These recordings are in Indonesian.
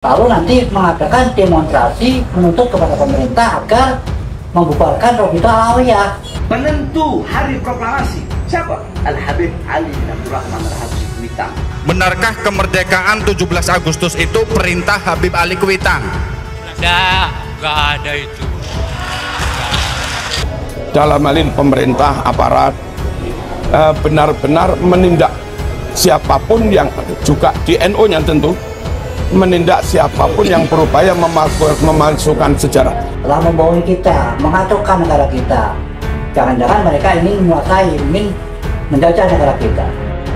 lalu nanti mengadakan demonstrasi menuntut kepada pemerintah agar membubarkan Robito Alawiyah. Penentu hari proklamasi siapa? Al Habib Ali bin Abdul Rahman Al Habib Kuitang. Benarkah kemerdekaan 17 Agustus itu perintah Habib Ali Kuitang? Tidak, nggak ada itu. Dalam hal ini pemerintah aparat eh, benar-benar menindak siapapun yang juga di NU nya tentu menindak siapapun yang berupaya memalsukan sejarah. Telah membohongi kita, mengacaukan negara kita. Jangan-jangan mereka ingin menguasai, ingin menjajah negara kita.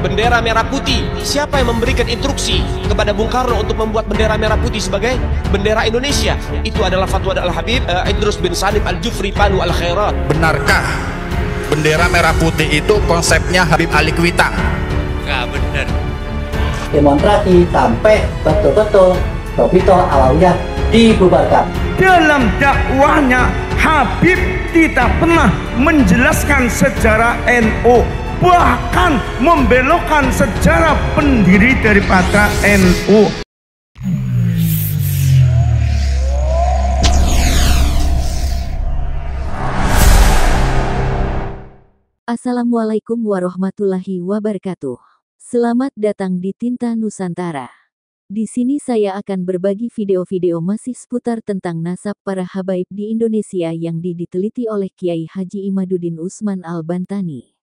Bendera merah putih, siapa yang memberikan instruksi kepada Bung Karno untuk membuat bendera merah putih sebagai bendera Indonesia? Itu adalah fatwa Al-Habib uh, Idrus bin Salim Al-Jufri Panu Al-Khairat. Benarkah bendera merah putih itu konsepnya Habib Ali Kwitang? Nggak benar demonstrasi sampai betul-betul Bobito Alawiyah dibubarkan. Dalam dakwahnya Habib tidak pernah menjelaskan sejarah NU bahkan membelokkan sejarah pendiri daripada NU Assalamualaikum warahmatullahi wabarakatuh. Selamat datang di Tinta Nusantara. Di sini saya akan berbagi video-video masih seputar tentang nasab para habaib di Indonesia yang diteliti oleh Kiai Haji Imaduddin Usman Al-Bantani.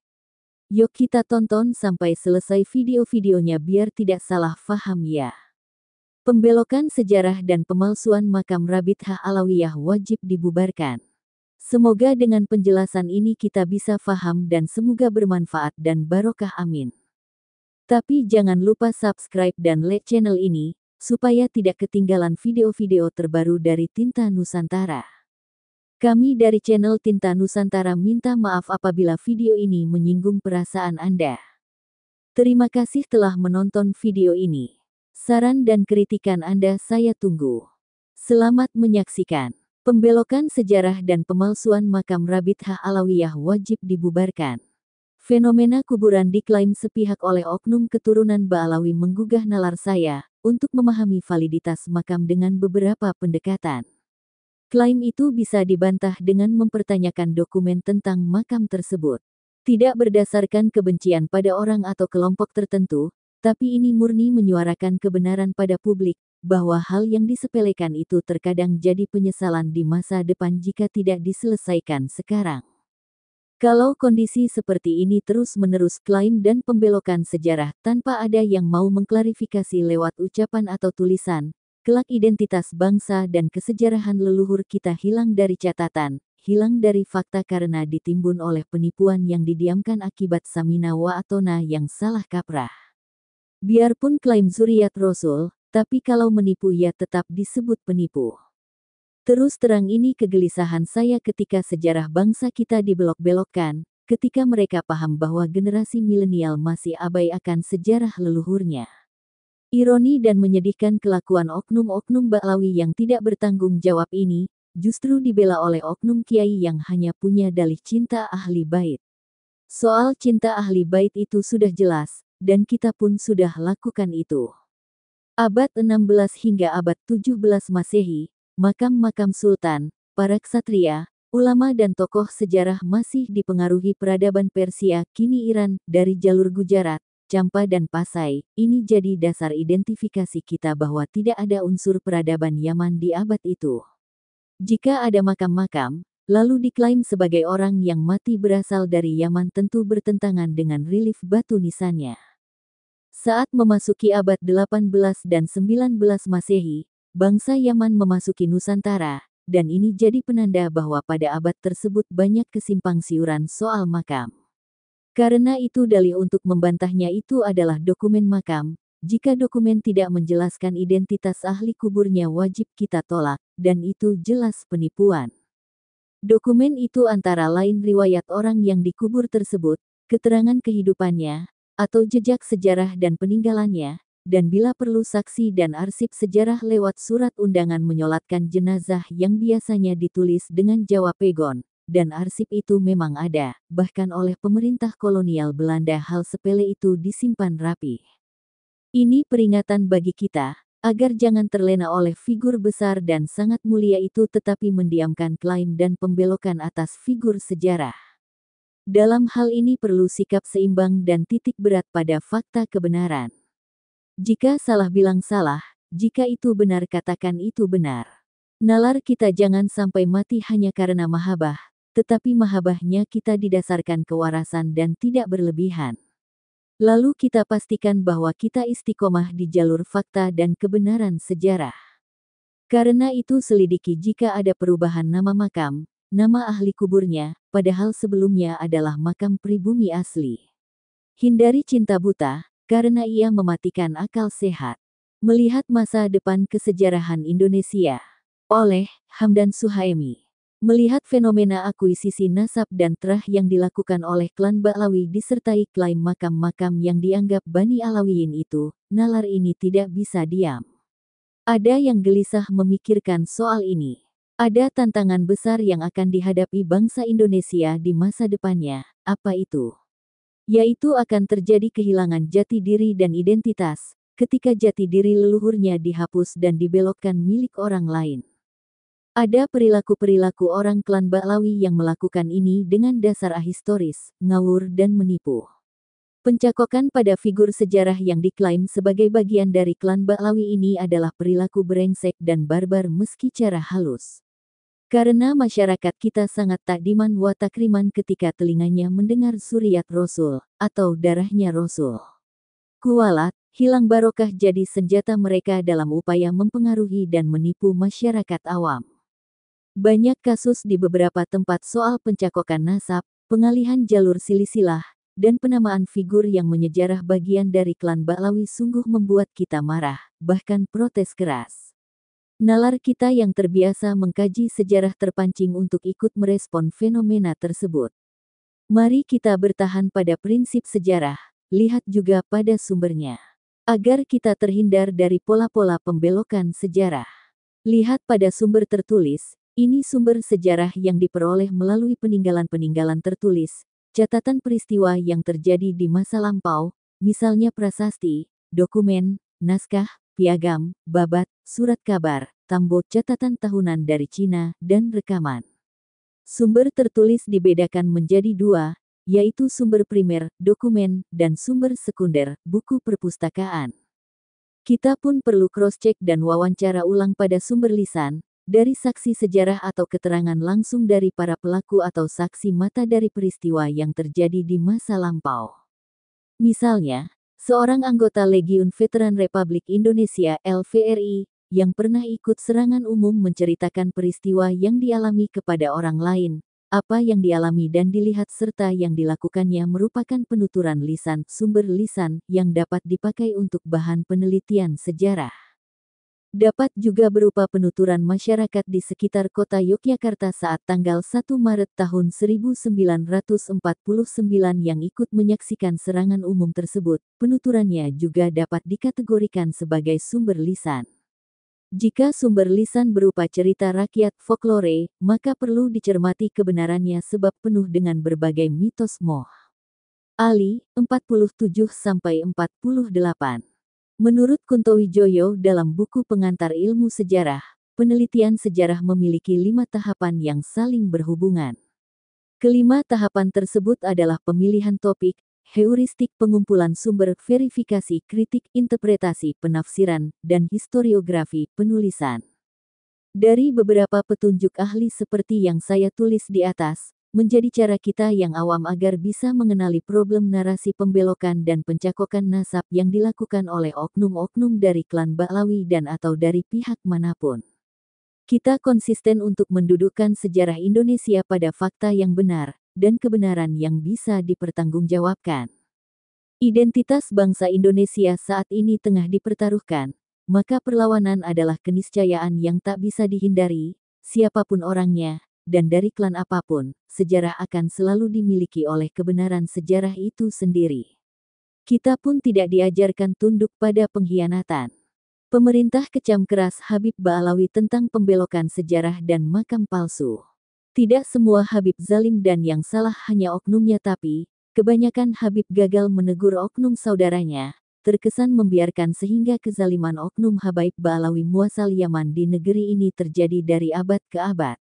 Yuk kita tonton sampai selesai video-videonya biar tidak salah faham ya. Pembelokan sejarah dan pemalsuan makam Rabithah Alawiyah wajib dibubarkan. Semoga dengan penjelasan ini kita bisa faham dan semoga bermanfaat dan barokah amin. Tapi jangan lupa subscribe dan like channel ini, supaya tidak ketinggalan video-video terbaru dari Tinta Nusantara. Kami dari channel Tinta Nusantara minta maaf apabila video ini menyinggung perasaan Anda. Terima kasih telah menonton video ini. Saran dan kritikan Anda saya tunggu. Selamat menyaksikan. Pembelokan sejarah dan pemalsuan makam Rabithah Alawiyah wajib dibubarkan. Fenomena kuburan diklaim sepihak oleh oknum keturunan Baalawi menggugah nalar saya untuk memahami validitas makam dengan beberapa pendekatan. Klaim itu bisa dibantah dengan mempertanyakan dokumen tentang makam tersebut. Tidak berdasarkan kebencian pada orang atau kelompok tertentu, tapi ini murni menyuarakan kebenaran pada publik bahwa hal yang disepelekan itu terkadang jadi penyesalan di masa depan jika tidak diselesaikan sekarang. Kalau kondisi seperti ini terus-menerus klaim dan pembelokan sejarah tanpa ada yang mau mengklarifikasi lewat ucapan atau tulisan, kelak identitas bangsa dan kesejarahan leluhur kita hilang dari catatan, hilang dari fakta karena ditimbun oleh penipuan yang didiamkan akibat Samina Atona yang salah kaprah. Biarpun klaim Zuriat Rasul, tapi kalau menipu ia tetap disebut penipu. Terus terang ini kegelisahan saya ketika sejarah bangsa kita dibelok-belokkan, ketika mereka paham bahwa generasi milenial masih abai akan sejarah leluhurnya. Ironi dan menyedihkan kelakuan oknum-oknum Baklawi yang tidak bertanggung jawab ini, justru dibela oleh oknum kiai yang hanya punya dalih cinta ahli bait. Soal cinta ahli bait itu sudah jelas, dan kita pun sudah lakukan itu. Abad 16 hingga abad 17 Masehi, Makam-makam sultan, para ksatria, ulama dan tokoh sejarah masih dipengaruhi peradaban Persia kini Iran dari jalur Gujarat, Campa dan Pasai. Ini jadi dasar identifikasi kita bahwa tidak ada unsur peradaban Yaman di abad itu. Jika ada makam-makam, lalu diklaim sebagai orang yang mati berasal dari Yaman tentu bertentangan dengan relief batu nisannya. Saat memasuki abad 18 dan 19 Masehi, bangsa Yaman memasuki Nusantara, dan ini jadi penanda bahwa pada abad tersebut banyak kesimpang siuran soal makam. Karena itu dalih untuk membantahnya itu adalah dokumen makam, jika dokumen tidak menjelaskan identitas ahli kuburnya wajib kita tolak, dan itu jelas penipuan. Dokumen itu antara lain riwayat orang yang dikubur tersebut, keterangan kehidupannya, atau jejak sejarah dan peninggalannya, dan bila perlu saksi dan arsip sejarah lewat surat undangan menyolatkan jenazah yang biasanya ditulis dengan Jawa Pegon. Dan arsip itu memang ada, bahkan oleh pemerintah kolonial Belanda hal sepele itu disimpan rapi. Ini peringatan bagi kita, agar jangan terlena oleh figur besar dan sangat mulia itu tetapi mendiamkan klaim dan pembelokan atas figur sejarah. Dalam hal ini perlu sikap seimbang dan titik berat pada fakta kebenaran. Jika salah bilang salah, jika itu benar katakan itu benar. Nalar kita jangan sampai mati hanya karena mahabah, tetapi mahabahnya kita didasarkan kewarasan dan tidak berlebihan. Lalu kita pastikan bahwa kita istiqomah di jalur fakta dan kebenaran sejarah. Karena itu selidiki jika ada perubahan nama makam, nama ahli kuburnya, padahal sebelumnya adalah makam pribumi asli. Hindari cinta buta, karena ia mematikan akal sehat. Melihat masa depan kesejarahan Indonesia oleh Hamdan Suhaimi. Melihat fenomena akuisisi nasab dan terah yang dilakukan oleh klan Ba'lawi disertai klaim makam-makam yang dianggap Bani Alawiyin itu, nalar ini tidak bisa diam. Ada yang gelisah memikirkan soal ini. Ada tantangan besar yang akan dihadapi bangsa Indonesia di masa depannya, apa itu? yaitu akan terjadi kehilangan jati diri dan identitas ketika jati diri leluhurnya dihapus dan dibelokkan milik orang lain. Ada perilaku-perilaku orang klan Baklawi yang melakukan ini dengan dasar ahistoris, ngawur dan menipu. Pencakokan pada figur sejarah yang diklaim sebagai bagian dari klan Baklawi ini adalah perilaku berengsek dan barbar meski cara halus. Karena masyarakat kita sangat tak diman takriman ketika telinganya mendengar suriat Rasul, atau darahnya Rasul. Kualat, hilang barokah jadi senjata mereka dalam upaya mempengaruhi dan menipu masyarakat awam. Banyak kasus di beberapa tempat soal pencakokan nasab, pengalihan jalur silisilah, dan penamaan figur yang menyejarah bagian dari klan Baklawi sungguh membuat kita marah, bahkan protes keras. Nalar kita yang terbiasa mengkaji sejarah terpancing untuk ikut merespon fenomena tersebut. Mari kita bertahan pada prinsip sejarah, lihat juga pada sumbernya. Agar kita terhindar dari pola-pola pembelokan sejarah. Lihat pada sumber tertulis, ini sumber sejarah yang diperoleh melalui peninggalan-peninggalan tertulis, catatan peristiwa yang terjadi di masa lampau, misalnya prasasti, dokumen, naskah, piagam, babat, surat kabar, tambo catatan tahunan dari Cina, dan rekaman. Sumber tertulis dibedakan menjadi dua, yaitu sumber primer, dokumen, dan sumber sekunder, buku perpustakaan. Kita pun perlu cross-check dan wawancara ulang pada sumber lisan, dari saksi sejarah atau keterangan langsung dari para pelaku atau saksi mata dari peristiwa yang terjadi di masa lampau. Misalnya, seorang anggota Legiun Veteran Republik Indonesia LVRI yang pernah ikut serangan umum menceritakan peristiwa yang dialami kepada orang lain, apa yang dialami dan dilihat serta yang dilakukannya merupakan penuturan lisan, sumber lisan, yang dapat dipakai untuk bahan penelitian sejarah. Dapat juga berupa penuturan masyarakat di sekitar kota Yogyakarta saat tanggal 1 Maret tahun 1949 yang ikut menyaksikan serangan umum tersebut. Penuturannya juga dapat dikategorikan sebagai sumber lisan. Jika sumber lisan berupa cerita rakyat folklore, maka perlu dicermati kebenarannya sebab penuh dengan berbagai mitos moh. Ali, 47-48. Menurut Kunto Wijoyo dalam buku Pengantar Ilmu Sejarah, penelitian sejarah memiliki lima tahapan yang saling berhubungan. Kelima tahapan tersebut adalah pemilihan topik, heuristik pengumpulan sumber verifikasi kritik interpretasi penafsiran, dan historiografi penulisan. Dari beberapa petunjuk ahli seperti yang saya tulis di atas, menjadi cara kita yang awam agar bisa mengenali problem narasi pembelokan dan pencakokan nasab yang dilakukan oleh oknum-oknum dari klan Baklawi dan atau dari pihak manapun. Kita konsisten untuk mendudukkan sejarah Indonesia pada fakta yang benar, dan kebenaran yang bisa dipertanggungjawabkan. Identitas bangsa Indonesia saat ini tengah dipertaruhkan, maka perlawanan adalah keniscayaan yang tak bisa dihindari, siapapun orangnya, dan dari klan apapun, sejarah akan selalu dimiliki oleh kebenaran sejarah itu sendiri. Kita pun tidak diajarkan tunduk pada pengkhianatan. Pemerintah kecam keras Habib Ba'alawi tentang pembelokan sejarah dan makam palsu. Tidak semua Habib zalim dan yang salah hanya oknumnya tapi, kebanyakan Habib gagal menegur oknum saudaranya, terkesan membiarkan sehingga kezaliman oknum Habaib Balawi muasal Yaman di negeri ini terjadi dari abad ke abad.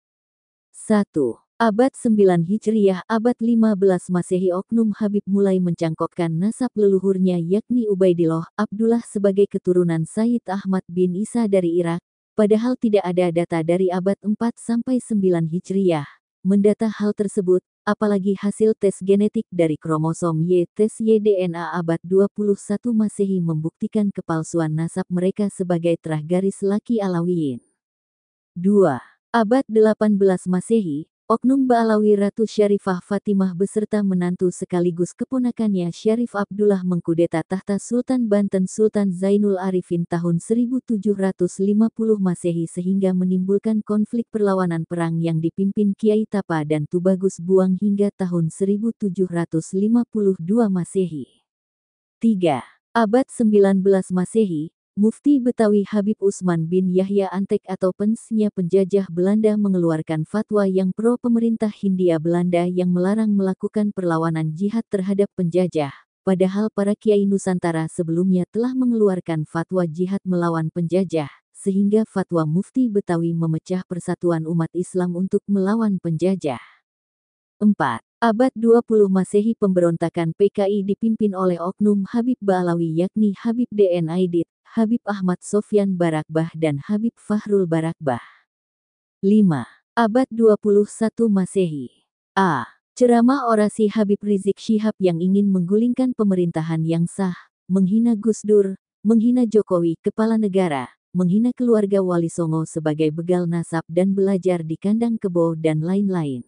1. Abad 9 Hijriyah abad 15 Masehi Oknum Habib mulai mencangkokkan nasab leluhurnya yakni Ubaidillah Abdullah sebagai keturunan Said Ahmad bin Isa dari Irak, Padahal tidak ada data dari abad 4 sampai 9 Hijriah. Mendata hal tersebut, apalagi hasil tes genetik dari kromosom Y tes YDNA abad 21 Masehi membuktikan kepalsuan nasab mereka sebagai terah garis laki Alawiyin. 2. Abad 18 Masehi, Oknum Ba'alawi Ratu Syarifah Fatimah beserta menantu sekaligus keponakannya Syarif Abdullah mengkudeta tahta Sultan Banten Sultan Zainul Arifin tahun 1750 Masehi sehingga menimbulkan konflik perlawanan perang yang dipimpin Kiai Tapa dan Tubagus Buang hingga tahun 1752 Masehi. 3. Abad 19 Masehi, Mufti Betawi Habib Usman bin Yahya Antek atau pensnya penjajah Belanda mengeluarkan fatwa yang pro pemerintah Hindia Belanda yang melarang melakukan perlawanan jihad terhadap penjajah. Padahal para kiai Nusantara sebelumnya telah mengeluarkan fatwa jihad melawan penjajah, sehingga fatwa Mufti Betawi memecah persatuan umat Islam untuk melawan penjajah. 4. Abad 20 Masehi pemberontakan PKI dipimpin oleh Oknum Habib Balawi yakni Habib D.N. Aidit. Habib Ahmad Sofyan Barakbah dan Habib Fahrul Barakbah. 5. Abad 21 Masehi. A. Ceramah orasi Habib Rizik Syihab yang ingin menggulingkan pemerintahan yang sah, menghina Gus Dur, menghina Jokowi kepala negara, menghina keluarga Wali Songo sebagai begal nasab dan belajar di kandang kebo dan lain-lain.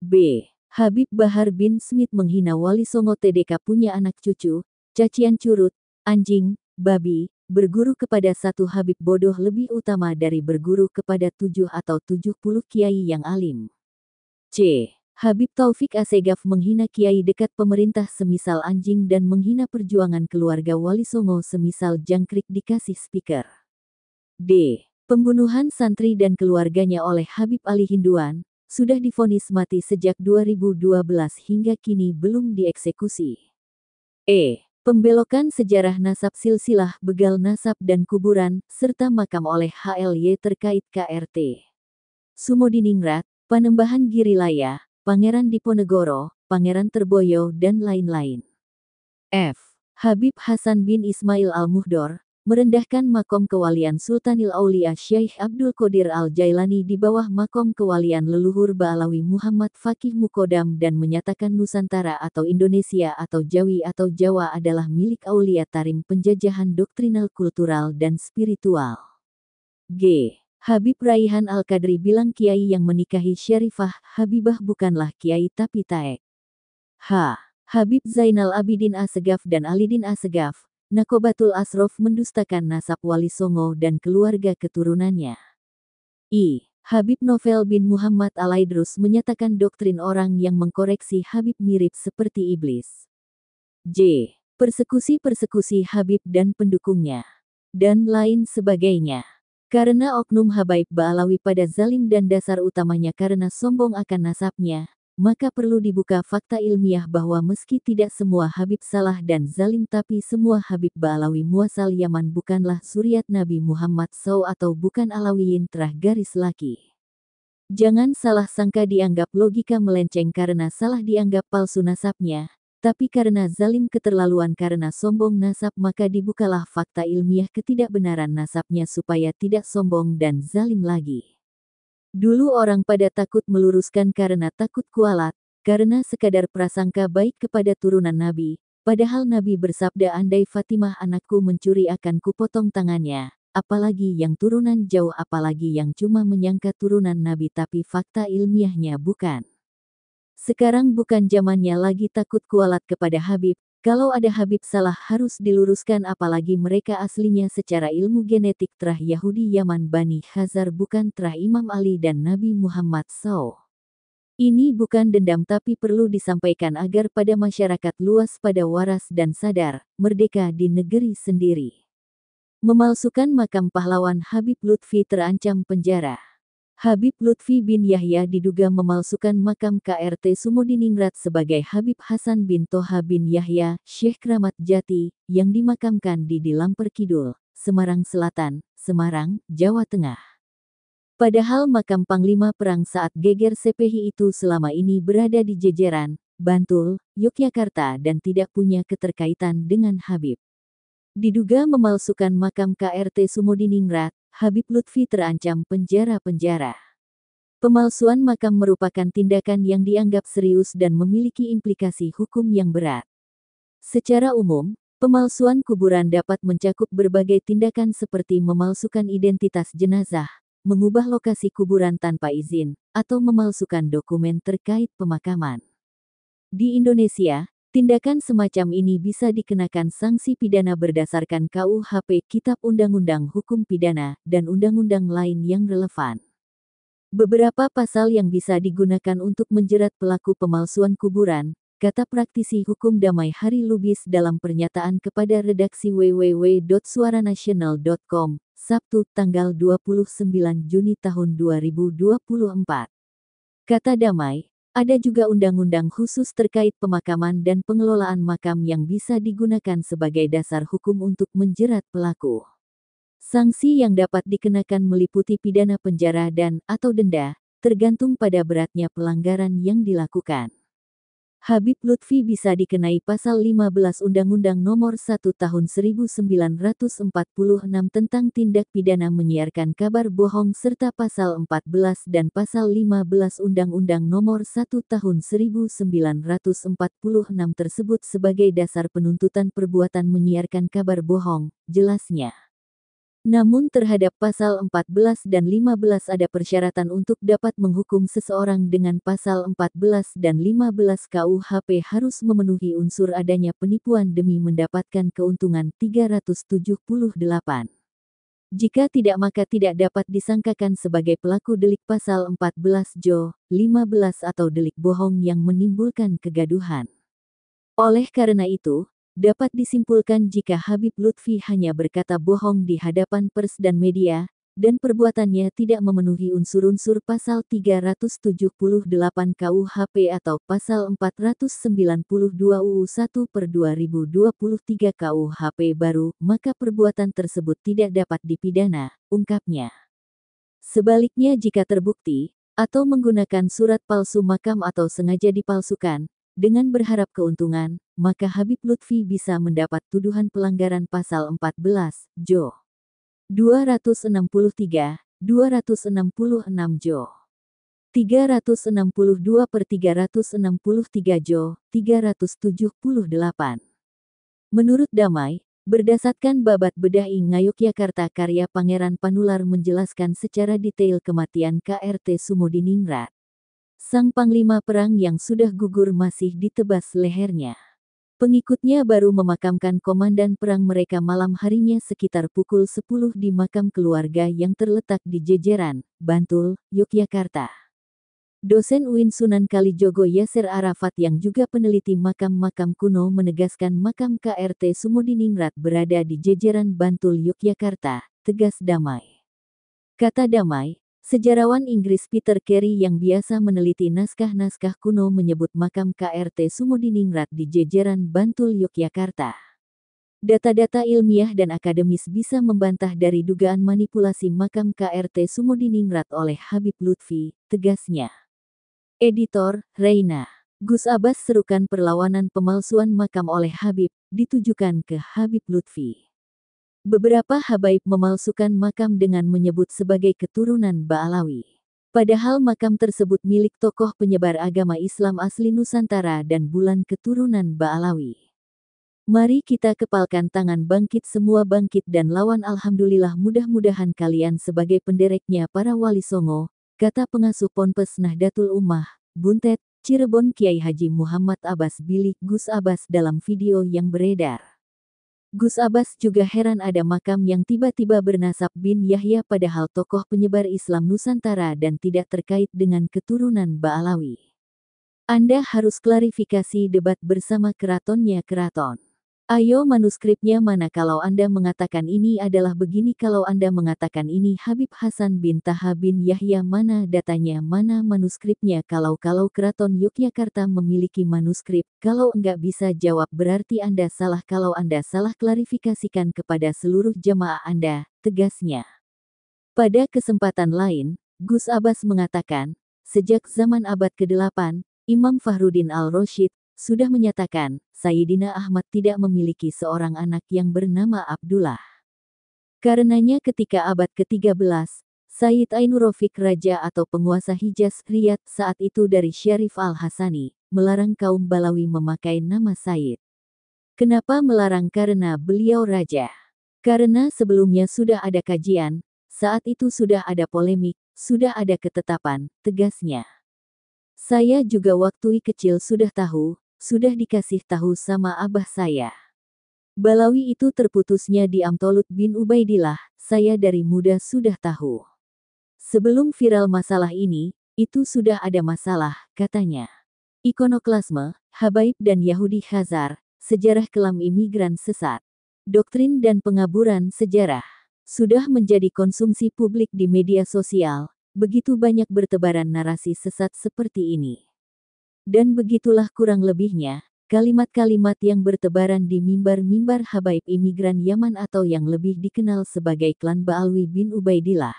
B. Habib Bahar bin Smith menghina Wali Songo TDK punya anak cucu, cacian curut, anjing, Babi, berguru kepada satu Habib bodoh lebih utama dari berguru kepada tujuh atau tujuh puluh kiai yang alim. C. Habib Taufik Asegaf menghina kiai dekat pemerintah semisal anjing dan menghina perjuangan keluarga Wali Songo semisal jangkrik dikasih speaker. D. Pembunuhan santri dan keluarganya oleh Habib Ali Hinduan, sudah difonis mati sejak 2012 hingga kini belum dieksekusi. E. Pembelokan sejarah nasab silsilah, begal nasab dan kuburan, serta makam oleh HLY terkait KRT. Sumodiningrat, Panembahan Girilaya, Pangeran Diponegoro, Pangeran Terboyo, dan lain-lain. F. Habib Hasan bin Ismail Al-Muhdor, merendahkan makom kewalian Sultanil Aulia Syekh Abdul Qadir Al-Jailani di bawah makom kewalian leluhur Ba'alawi Muhammad Fakih Mukodam dan menyatakan Nusantara atau Indonesia atau Jawi atau Jawa adalah milik Aulia Tarim penjajahan doktrinal kultural dan spiritual. G. Habib Raihan Al-Kadri bilang kiai yang menikahi Syarifah Habibah bukanlah kiai tapi taek. H. Habib Zainal Abidin Asegaf dan Alidin Asegaf, Nakobatul Asrof mendustakan nasab Wali Songo dan keluarga keturunannya. I. Habib Novel bin Muhammad Alaidrus menyatakan doktrin orang yang mengkoreksi Habib mirip seperti iblis. J. Persekusi-persekusi Habib dan pendukungnya. Dan lain sebagainya. Karena oknum Habaib Ba'alawi pada zalim dan dasar utamanya karena sombong akan nasabnya, maka perlu dibuka fakta ilmiah bahwa meski tidak semua Habib salah dan zalim tapi semua Habib Ba'alawi muasal Yaman bukanlah suriat Nabi Muhammad SAW atau bukan Alawiyin terah garis laki. Jangan salah sangka dianggap logika melenceng karena salah dianggap palsu nasabnya, tapi karena zalim keterlaluan karena sombong nasab maka dibukalah fakta ilmiah ketidakbenaran nasabnya supaya tidak sombong dan zalim lagi. Dulu orang pada takut meluruskan karena takut kualat, karena sekadar prasangka baik kepada turunan Nabi, padahal Nabi bersabda andai Fatimah anakku mencuri akan kupotong tangannya, apalagi yang turunan jauh apalagi yang cuma menyangka turunan Nabi tapi fakta ilmiahnya bukan. Sekarang bukan zamannya lagi takut kualat kepada Habib, kalau ada Habib salah harus diluruskan apalagi mereka aslinya secara ilmu genetik terah Yahudi Yaman Bani Khazar bukan terah Imam Ali dan Nabi Muhammad SAW. Ini bukan dendam tapi perlu disampaikan agar pada masyarakat luas pada waras dan sadar, merdeka di negeri sendiri. Memalsukan makam pahlawan Habib Lutfi terancam penjara. Habib Lutfi bin Yahya diduga memalsukan makam KRT Sumodiningrat sebagai Habib Hasan bin Toha bin Yahya, Syekh Kramat Jati, yang dimakamkan di Dilam Perkidul, Semarang Selatan, Semarang, Jawa Tengah. Padahal makam Panglima Perang saat geger CPHI itu selama ini berada di Jejeran, Bantul, Yogyakarta dan tidak punya keterkaitan dengan Habib. Diduga memalsukan makam KRT Sumodiningrat, Habib Lutfi terancam penjara-penjara. Pemalsuan makam merupakan tindakan yang dianggap serius dan memiliki implikasi hukum yang berat. Secara umum, pemalsuan kuburan dapat mencakup berbagai tindakan seperti memalsukan identitas jenazah, mengubah lokasi kuburan tanpa izin, atau memalsukan dokumen terkait pemakaman. Di Indonesia, Tindakan semacam ini bisa dikenakan sanksi pidana berdasarkan KUHP Kitab Undang-Undang Hukum Pidana dan undang-undang lain yang relevan. Beberapa pasal yang bisa digunakan untuk menjerat pelaku pemalsuan kuburan, kata praktisi hukum damai Hari Lubis dalam pernyataan kepada redaksi www.suaranasional.com, Sabtu tanggal 29 Juni tahun 2024. Kata damai, ada juga undang-undang khusus terkait pemakaman dan pengelolaan makam yang bisa digunakan sebagai dasar hukum untuk menjerat pelaku. Sanksi yang dapat dikenakan meliputi pidana penjara dan/atau denda, tergantung pada beratnya pelanggaran yang dilakukan. Habib Lutfi bisa dikenai pasal 15 Undang-Undang Nomor 1 Tahun 1946 tentang tindak pidana menyiarkan kabar bohong serta pasal 14 dan pasal 15 Undang-Undang Nomor 1 Tahun 1946 tersebut sebagai dasar penuntutan perbuatan menyiarkan kabar bohong, jelasnya. Namun terhadap pasal 14 dan 15 ada persyaratan untuk dapat menghukum seseorang dengan pasal 14 dan 15 KUHP harus memenuhi unsur adanya penipuan demi mendapatkan keuntungan 378. Jika tidak maka tidak dapat disangkakan sebagai pelaku delik pasal 14 Jo, 15 atau delik bohong yang menimbulkan kegaduhan. Oleh karena itu, Dapat disimpulkan jika Habib Lutfi hanya berkata bohong di hadapan pers dan media, dan perbuatannya tidak memenuhi unsur-unsur pasal 378 KUHP atau pasal 492 UU 1 per 2023 KUHP baru, maka perbuatan tersebut tidak dapat dipidana, ungkapnya. Sebaliknya jika terbukti, atau menggunakan surat palsu makam atau sengaja dipalsukan, dengan berharap keuntungan, maka Habib Lutfi bisa mendapat tuduhan pelanggaran pasal 14, Jo. 263, 266 Jo. 362 per 363 Jo, 378. Menurut Damai, berdasarkan babat bedah ing Ngayogyakarta karya Pangeran Panular menjelaskan secara detail kematian KRT Sumodiningrat. Sang panglima perang yang sudah gugur masih ditebas lehernya. Pengikutnya baru memakamkan komandan perang mereka malam harinya sekitar pukul 10 di makam keluarga yang terletak di Jejeran, Bantul, Yogyakarta. Dosen UIN Sunan Kalijogo Yaser Arafat yang juga peneliti makam-makam kuno menegaskan makam KRT Sumodiningrat berada di jejeran Bantul Yogyakarta, tegas damai. Kata damai, Sejarawan Inggris Peter Carey yang biasa meneliti naskah-naskah kuno menyebut makam KRT Sumudiningrat di jejeran Bantul Yogyakarta. Data-data ilmiah dan akademis bisa membantah dari dugaan manipulasi makam KRT Sumudiningrat oleh Habib Lutfi, tegasnya. Editor, Reina. Gus Abbas serukan perlawanan pemalsuan makam oleh Habib, ditujukan ke Habib Lutfi. Beberapa habaib memalsukan makam dengan menyebut sebagai keturunan Baalawi. Padahal makam tersebut milik tokoh penyebar agama Islam asli Nusantara dan bulan keturunan Baalawi. Mari kita kepalkan tangan bangkit semua bangkit dan lawan Alhamdulillah mudah-mudahan kalian sebagai pendereknya para wali songo, kata pengasuh Ponpes Nahdlatul Ummah, Buntet, Cirebon Kiai Haji Muhammad Abbas Bilik Gus Abbas dalam video yang beredar. Gus Abbas juga heran ada makam yang tiba-tiba bernasab bin Yahya padahal tokoh penyebar Islam Nusantara dan tidak terkait dengan keturunan Baalawi. Anda harus klarifikasi debat bersama keratonnya keraton. Ayo manuskripnya mana kalau Anda mengatakan ini adalah begini kalau Anda mengatakan ini Habib Hasan bin Taha bin Yahya mana datanya mana manuskripnya kalau-kalau Keraton Yogyakarta memiliki manuskrip, kalau enggak bisa jawab berarti Anda salah kalau Anda salah klarifikasikan kepada seluruh jemaah Anda, tegasnya. Pada kesempatan lain, Gus Abbas mengatakan, sejak zaman abad ke-8, Imam Fahruddin Al-Rashid sudah menyatakan, Sayyidina Ahmad tidak memiliki seorang anak yang bernama Abdullah. Karenanya ketika abad ke-13, Sayyid Ainurofik Raja atau penguasa Hijaz Riyad saat itu dari Syarif Al-Hasani, melarang kaum Balawi memakai nama Sayyid. Kenapa melarang karena beliau raja? Karena sebelumnya sudah ada kajian, saat itu sudah ada polemik, sudah ada ketetapan, tegasnya. Saya juga waktu kecil sudah tahu, sudah dikasih tahu sama abah saya. Balawi itu terputusnya di Amtolut bin Ubaidillah, saya dari muda sudah tahu. Sebelum viral masalah ini, itu sudah ada masalah, katanya. Ikonoklasme, Habaib dan Yahudi Khazar, sejarah kelam imigran sesat. Doktrin dan pengaburan sejarah sudah menjadi konsumsi publik di media sosial, begitu banyak bertebaran narasi sesat seperti ini. Dan begitulah kurang lebihnya, kalimat-kalimat yang bertebaran di mimbar-mimbar habaib imigran Yaman atau yang lebih dikenal sebagai klan Ba'alwi bin Ubaidillah.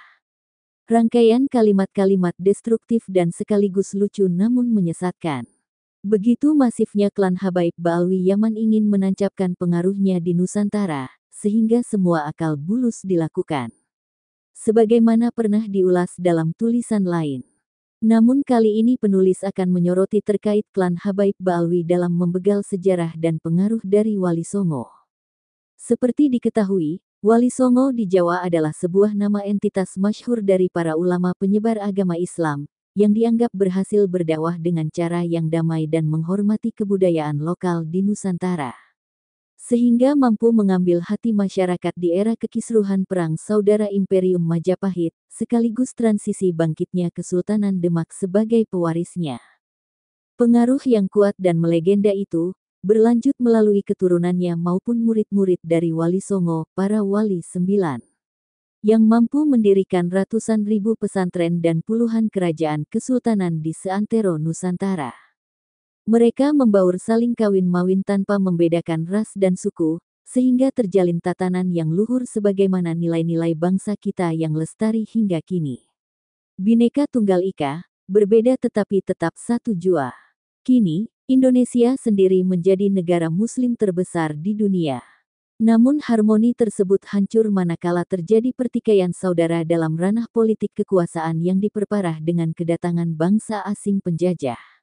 Rangkaian kalimat-kalimat destruktif dan sekaligus lucu namun menyesatkan. Begitu masifnya klan Habaib Ba'alwi Yaman ingin menancapkan pengaruhnya di Nusantara, sehingga semua akal bulus dilakukan. Sebagaimana pernah diulas dalam tulisan lain. Namun kali ini penulis akan menyoroti terkait klan Habaib Balwi dalam membegal sejarah dan pengaruh dari Wali Songo. Seperti diketahui, Wali Songo di Jawa adalah sebuah nama entitas masyhur dari para ulama penyebar agama Islam, yang dianggap berhasil berdakwah dengan cara yang damai dan menghormati kebudayaan lokal di Nusantara sehingga mampu mengambil hati masyarakat di era kekisruhan Perang Saudara Imperium Majapahit, sekaligus transisi bangkitnya Kesultanan Demak sebagai pewarisnya. Pengaruh yang kuat dan melegenda itu, berlanjut melalui keturunannya maupun murid-murid dari Wali Songo, para Wali Sembilan, yang mampu mendirikan ratusan ribu pesantren dan puluhan kerajaan kesultanan di seantero Nusantara. Mereka membaur saling kawin mawin tanpa membedakan ras dan suku, sehingga terjalin tatanan yang luhur sebagaimana nilai-nilai bangsa kita yang lestari hingga kini. Bineka Tunggal Ika, berbeda tetapi tetap satu jua. Kini, Indonesia sendiri menjadi negara muslim terbesar di dunia. Namun harmoni tersebut hancur manakala terjadi pertikaian saudara dalam ranah politik kekuasaan yang diperparah dengan kedatangan bangsa asing penjajah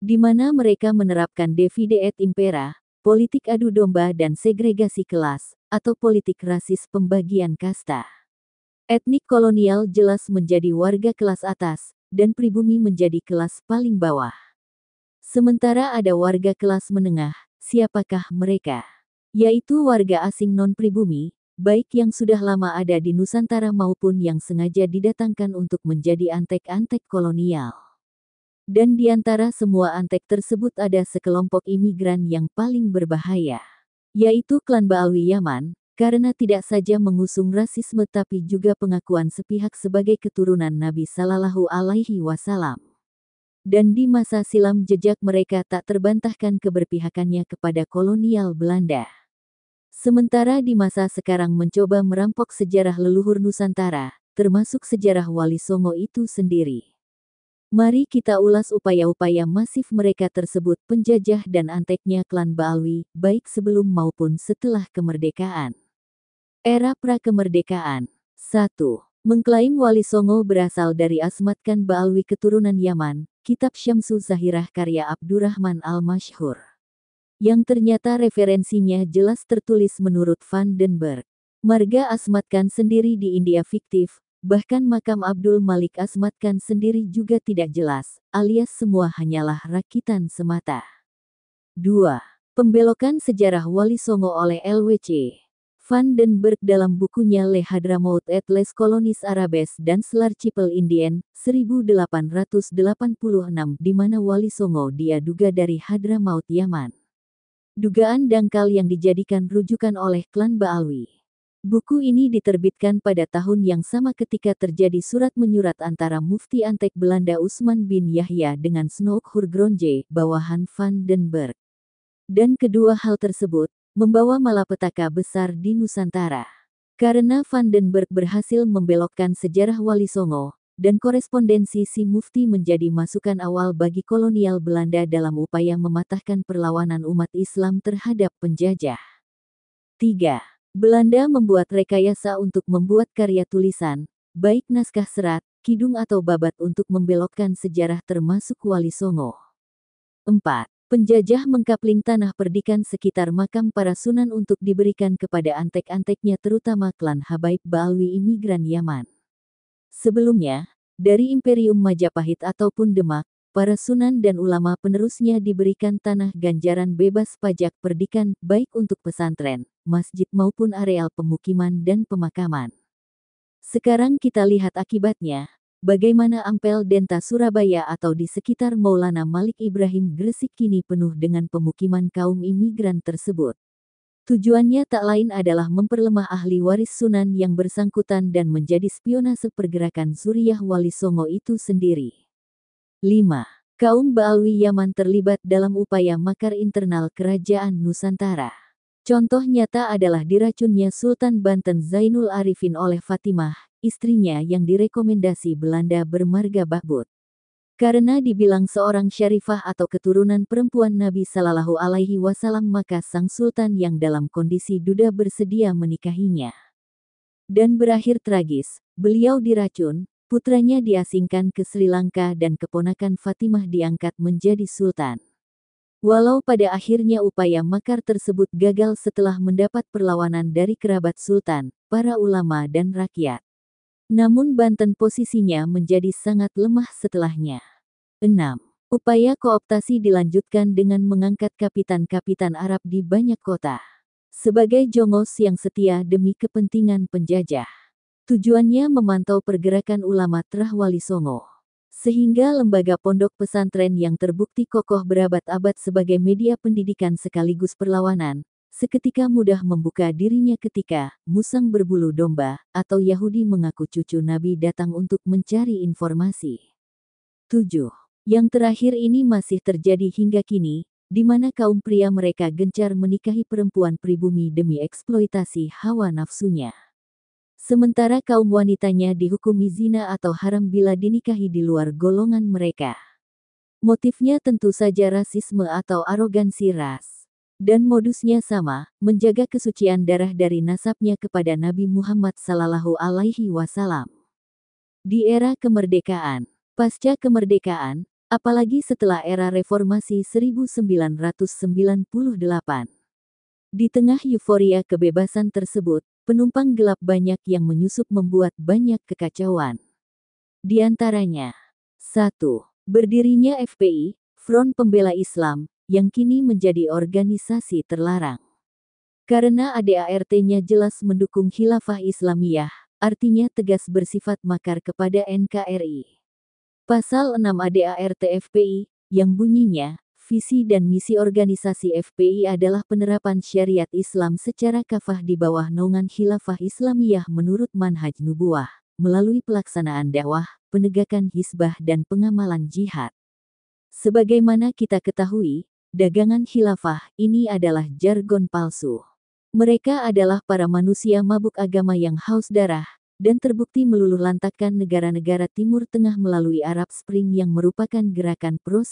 di mana mereka menerapkan divide et impera, politik adu domba dan segregasi kelas, atau politik rasis pembagian kasta. Etnik kolonial jelas menjadi warga kelas atas, dan pribumi menjadi kelas paling bawah. Sementara ada warga kelas menengah, siapakah mereka? Yaitu warga asing non-pribumi, baik yang sudah lama ada di Nusantara maupun yang sengaja didatangkan untuk menjadi antek-antek kolonial dan di antara semua antek tersebut ada sekelompok imigran yang paling berbahaya, yaitu klan Ba'alwi Yaman, karena tidak saja mengusung rasisme tapi juga pengakuan sepihak sebagai keturunan Nabi Sallallahu Alaihi Wasallam. Dan di masa silam jejak mereka tak terbantahkan keberpihakannya kepada kolonial Belanda. Sementara di masa sekarang mencoba merampok sejarah leluhur Nusantara, termasuk sejarah Wali Songo itu sendiri. Mari kita ulas upaya-upaya masif mereka tersebut penjajah dan anteknya klan Baalwi, baik sebelum maupun setelah kemerdekaan. Era Prakemerdekaan 1. Mengklaim Wali Songo berasal dari Asmatkan Baalwi keturunan Yaman, Kitab Syamsu Zahirah karya Abdurrahman Al-Mashhur. Yang ternyata referensinya jelas tertulis menurut Van den Berg. Marga Asmatkan sendiri di India fiktif, Bahkan makam Abdul Malik Asmatkan sendiri juga tidak jelas, alias semua hanyalah rakitan semata. 2. Pembelokan Sejarah Wali Songo oleh LWC Van den Berg dalam bukunya Le Hadramaut et les Colonies Arabes dan Slarchipel Indien, 1886 di mana Wali Songo diaduga dari Hadramaut Yaman. Dugaan dangkal yang dijadikan rujukan oleh klan Baalwi. Buku ini diterbitkan pada tahun yang sama ketika terjadi surat-menyurat antara Mufti Antek Belanda Usman bin Yahya dengan Snook Hurgronje, bawahan Van den Berg. Dan kedua hal tersebut, membawa malapetaka besar di Nusantara. Karena Van den Berg berhasil membelokkan sejarah Wali Songo, dan korespondensi si Mufti menjadi masukan awal bagi kolonial Belanda dalam upaya mematahkan perlawanan umat Islam terhadap penjajah. 3. Belanda membuat rekayasa untuk membuat karya tulisan, baik naskah serat, kidung atau babat untuk membelokkan sejarah termasuk Wali Songo. 4. Penjajah mengkapling tanah perdikan sekitar makam para sunan untuk diberikan kepada antek-anteknya terutama klan Habaib Balwi imigran Yaman. Sebelumnya, dari Imperium Majapahit ataupun Demak, para sunan dan ulama penerusnya diberikan tanah ganjaran bebas pajak perdikan baik untuk pesantren, masjid maupun areal pemukiman dan pemakaman. Sekarang kita lihat akibatnya, bagaimana Ampel Denta Surabaya atau di sekitar Maulana Malik Ibrahim Gresik kini penuh dengan pemukiman kaum imigran tersebut. Tujuannya tak lain adalah memperlemah ahli waris Sunan yang bersangkutan dan menjadi spionase pergerakan Suriah Wali Songo itu sendiri. 5. Kaum Ba'awi Yaman terlibat dalam upaya makar internal kerajaan Nusantara. Contoh nyata adalah diracunnya Sultan Banten Zainul Arifin oleh Fatimah, istrinya yang direkomendasi Belanda bermarga Bahbud. Karena dibilang seorang syarifah atau keturunan perempuan Nabi Sallallahu Alaihi Wasallam maka sang sultan yang dalam kondisi duda bersedia menikahinya. Dan berakhir tragis, beliau diracun, Putranya diasingkan ke Sri Lanka dan keponakan Fatimah diangkat menjadi sultan. Walau pada akhirnya upaya makar tersebut gagal setelah mendapat perlawanan dari kerabat sultan, para ulama dan rakyat. Namun Banten posisinya menjadi sangat lemah setelahnya. 6. Upaya kooptasi dilanjutkan dengan mengangkat kapitan-kapitan Arab di banyak kota sebagai jongos yang setia demi kepentingan penjajah. Tujuannya memantau pergerakan ulama Trahwali Songo. Sehingga lembaga pondok pesantren yang terbukti kokoh berabad-abad sebagai media pendidikan sekaligus perlawanan, seketika mudah membuka dirinya ketika musang berbulu domba atau Yahudi mengaku cucu Nabi datang untuk mencari informasi. 7. Yang terakhir ini masih terjadi hingga kini, di mana kaum pria mereka gencar menikahi perempuan pribumi demi eksploitasi hawa nafsunya sementara kaum wanitanya dihukumi zina atau haram bila dinikahi di luar golongan mereka. Motifnya tentu saja rasisme atau arogansi ras. Dan modusnya sama, menjaga kesucian darah dari nasabnya kepada Nabi Muhammad Sallallahu Alaihi Wasallam. Di era kemerdekaan, pasca kemerdekaan, apalagi setelah era reformasi 1998. Di tengah euforia kebebasan tersebut, penumpang gelap banyak yang menyusup membuat banyak kekacauan. Di antaranya, satu, Berdirinya FPI, Front Pembela Islam, yang kini menjadi organisasi terlarang. Karena ADART-nya jelas mendukung khilafah Islamiyah, artinya tegas bersifat makar kepada NKRI. Pasal 6 ADART FPI, yang bunyinya, Visi dan misi organisasi FPI adalah penerapan syariat Islam secara kafah di bawah naungan khilafah Islamiyah menurut manhaj nubuah, melalui pelaksanaan dakwah, penegakan hisbah dan pengamalan jihad. Sebagaimana kita ketahui, dagangan khilafah ini adalah jargon palsu. Mereka adalah para manusia mabuk agama yang haus darah, dan terbukti meluluh lantakan negara-negara Timur Tengah melalui Arab Spring yang merupakan gerakan pro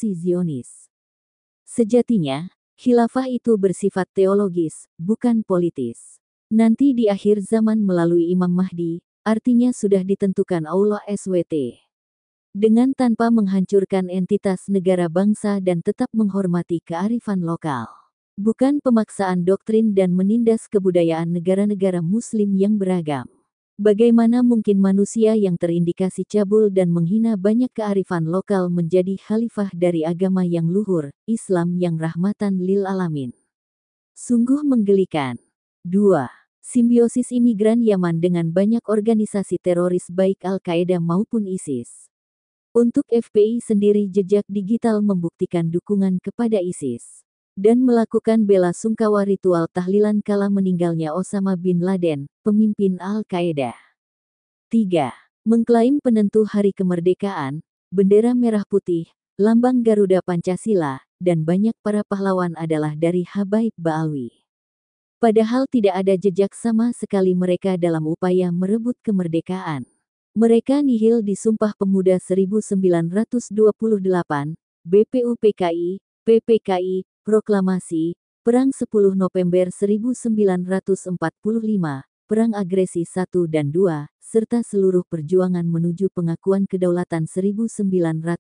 Sejatinya, khilafah itu bersifat teologis, bukan politis. Nanti di akhir zaman melalui Imam Mahdi, artinya sudah ditentukan Allah SWT. Dengan tanpa menghancurkan entitas negara bangsa dan tetap menghormati kearifan lokal. Bukan pemaksaan doktrin dan menindas kebudayaan negara-negara muslim yang beragam. Bagaimana mungkin manusia yang terindikasi cabul dan menghina banyak kearifan lokal menjadi khalifah dari agama yang luhur, Islam yang rahmatan lil alamin. Sungguh menggelikan. 2. Simbiosis imigran Yaman dengan banyak organisasi teroris baik Al-Qaeda maupun ISIS. Untuk FPI sendiri jejak digital membuktikan dukungan kepada ISIS dan melakukan bela sungkawa ritual tahlilan kala meninggalnya Osama bin Laden, pemimpin Al-Qaeda. 3. Mengklaim penentu hari kemerdekaan, bendera merah putih, lambang Garuda Pancasila, dan banyak para pahlawan adalah dari Habaib Ba'alwi. Padahal tidak ada jejak sama sekali mereka dalam upaya merebut kemerdekaan. Mereka nihil di Sumpah Pemuda 1928, BPUPKI, PPKI, Proklamasi, Perang 10 November 1945, Perang Agresi 1 dan 2, serta seluruh perjuangan menuju pengakuan kedaulatan 1949.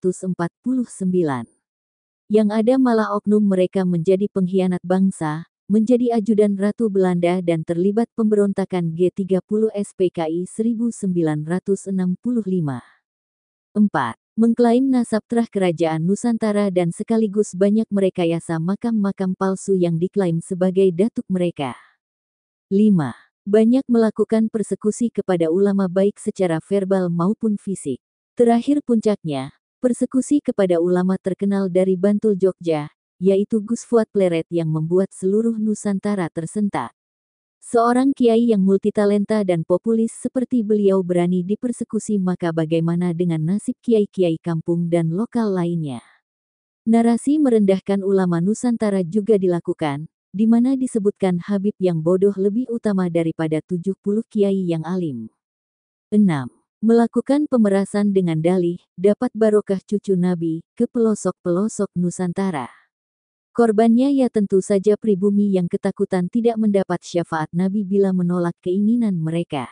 Yang ada malah oknum mereka menjadi pengkhianat bangsa, menjadi ajudan Ratu Belanda dan terlibat pemberontakan G30 SPKI 1965. 4 mengklaim nasab terah kerajaan Nusantara dan sekaligus banyak merekayasa makam-makam palsu yang diklaim sebagai datuk mereka. 5. Banyak melakukan persekusi kepada ulama baik secara verbal maupun fisik. Terakhir puncaknya, persekusi kepada ulama terkenal dari Bantul Jogja, yaitu Gus Fuad Pleret yang membuat seluruh Nusantara tersentak. Seorang kiai yang multitalenta dan populis seperti beliau berani dipersekusi maka bagaimana dengan nasib kiai-kiai kampung dan lokal lainnya? Narasi merendahkan ulama Nusantara juga dilakukan, di mana disebutkan Habib yang bodoh lebih utama daripada 70 kiai yang alim. 6. Melakukan pemerasan dengan dalih, dapat barokah cucu Nabi, ke pelosok-pelosok Nusantara. Korbannya ya tentu saja pribumi yang ketakutan tidak mendapat syafaat Nabi bila menolak keinginan mereka.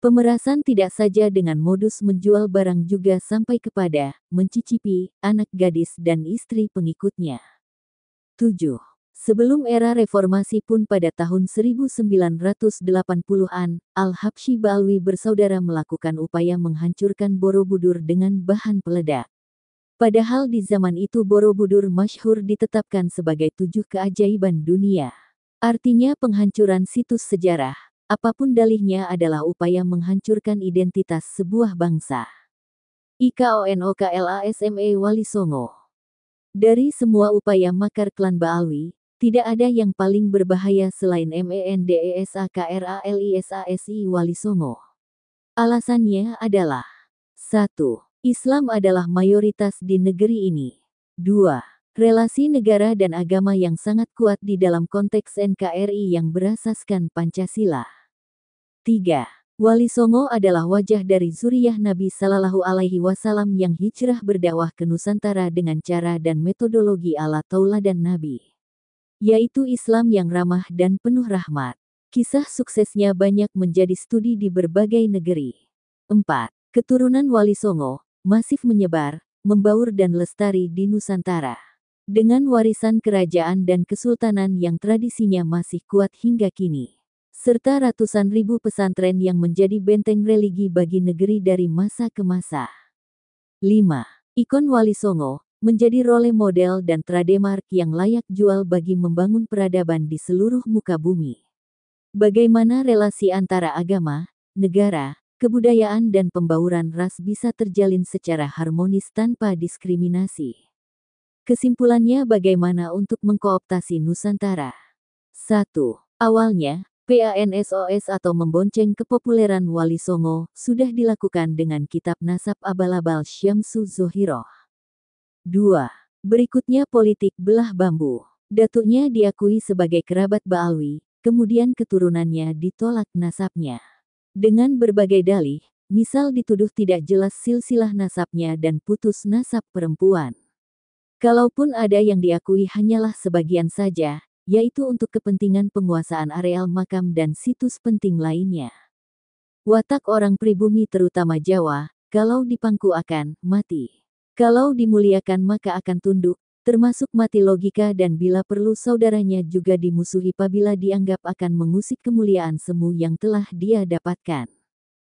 Pemerasan tidak saja dengan modus menjual barang juga sampai kepada mencicipi anak gadis dan istri pengikutnya. 7. Sebelum era reformasi pun pada tahun 1980-an, Al-Habsyi Balwi bersaudara melakukan upaya menghancurkan Borobudur dengan bahan peledak. Padahal di zaman itu Borobudur masyhur ditetapkan sebagai tujuh keajaiban dunia. Artinya penghancuran situs sejarah, apapun dalihnya adalah upaya menghancurkan identitas sebuah bangsa. IKONOKLASME Wali Songo Dari semua upaya makar klan Baalwi, tidak ada yang paling berbahaya selain MENDESAKRALISASI Wali Songo. Alasannya adalah 1. Islam adalah mayoritas di negeri ini. 2. Relasi negara dan agama yang sangat kuat di dalam konteks NKRI yang berasaskan Pancasila. 3. Wali Songo adalah wajah dari zuriyah Nabi Sallallahu Alaihi Wasallam yang hijrah berdakwah ke Nusantara dengan cara dan metodologi ala dan Nabi, yaitu Islam yang ramah dan penuh rahmat. Kisah suksesnya banyak menjadi studi di berbagai negeri. 4. Keturunan Wali Songo, masif menyebar, membaur dan lestari di Nusantara. Dengan warisan kerajaan dan kesultanan yang tradisinya masih kuat hingga kini. Serta ratusan ribu pesantren yang menjadi benteng religi bagi negeri dari masa ke masa. 5. Ikon Wali Songo, menjadi role model dan trademark yang layak jual bagi membangun peradaban di seluruh muka bumi. Bagaimana relasi antara agama, negara, kebudayaan dan pembauran ras bisa terjalin secara harmonis tanpa diskriminasi. Kesimpulannya bagaimana untuk mengkooptasi Nusantara? 1. Awalnya, PANSOS atau membonceng kepopuleran Wali Songo sudah dilakukan dengan kitab nasab abal-abal Syamsu Zohiroh. 2. Berikutnya politik belah bambu. Datuknya diakui sebagai kerabat Baalwi, kemudian keturunannya ditolak nasabnya. Dengan berbagai dalih, misal dituduh tidak jelas silsilah nasabnya dan putus nasab perempuan. Kalaupun ada yang diakui hanyalah sebagian saja, yaitu untuk kepentingan penguasaan areal makam dan situs penting lainnya. Watak orang pribumi terutama Jawa, kalau dipangku akan mati. Kalau dimuliakan maka akan tunduk, termasuk mati logika dan bila perlu saudaranya juga dimusuhi apabila dianggap akan mengusik kemuliaan semu yang telah dia dapatkan.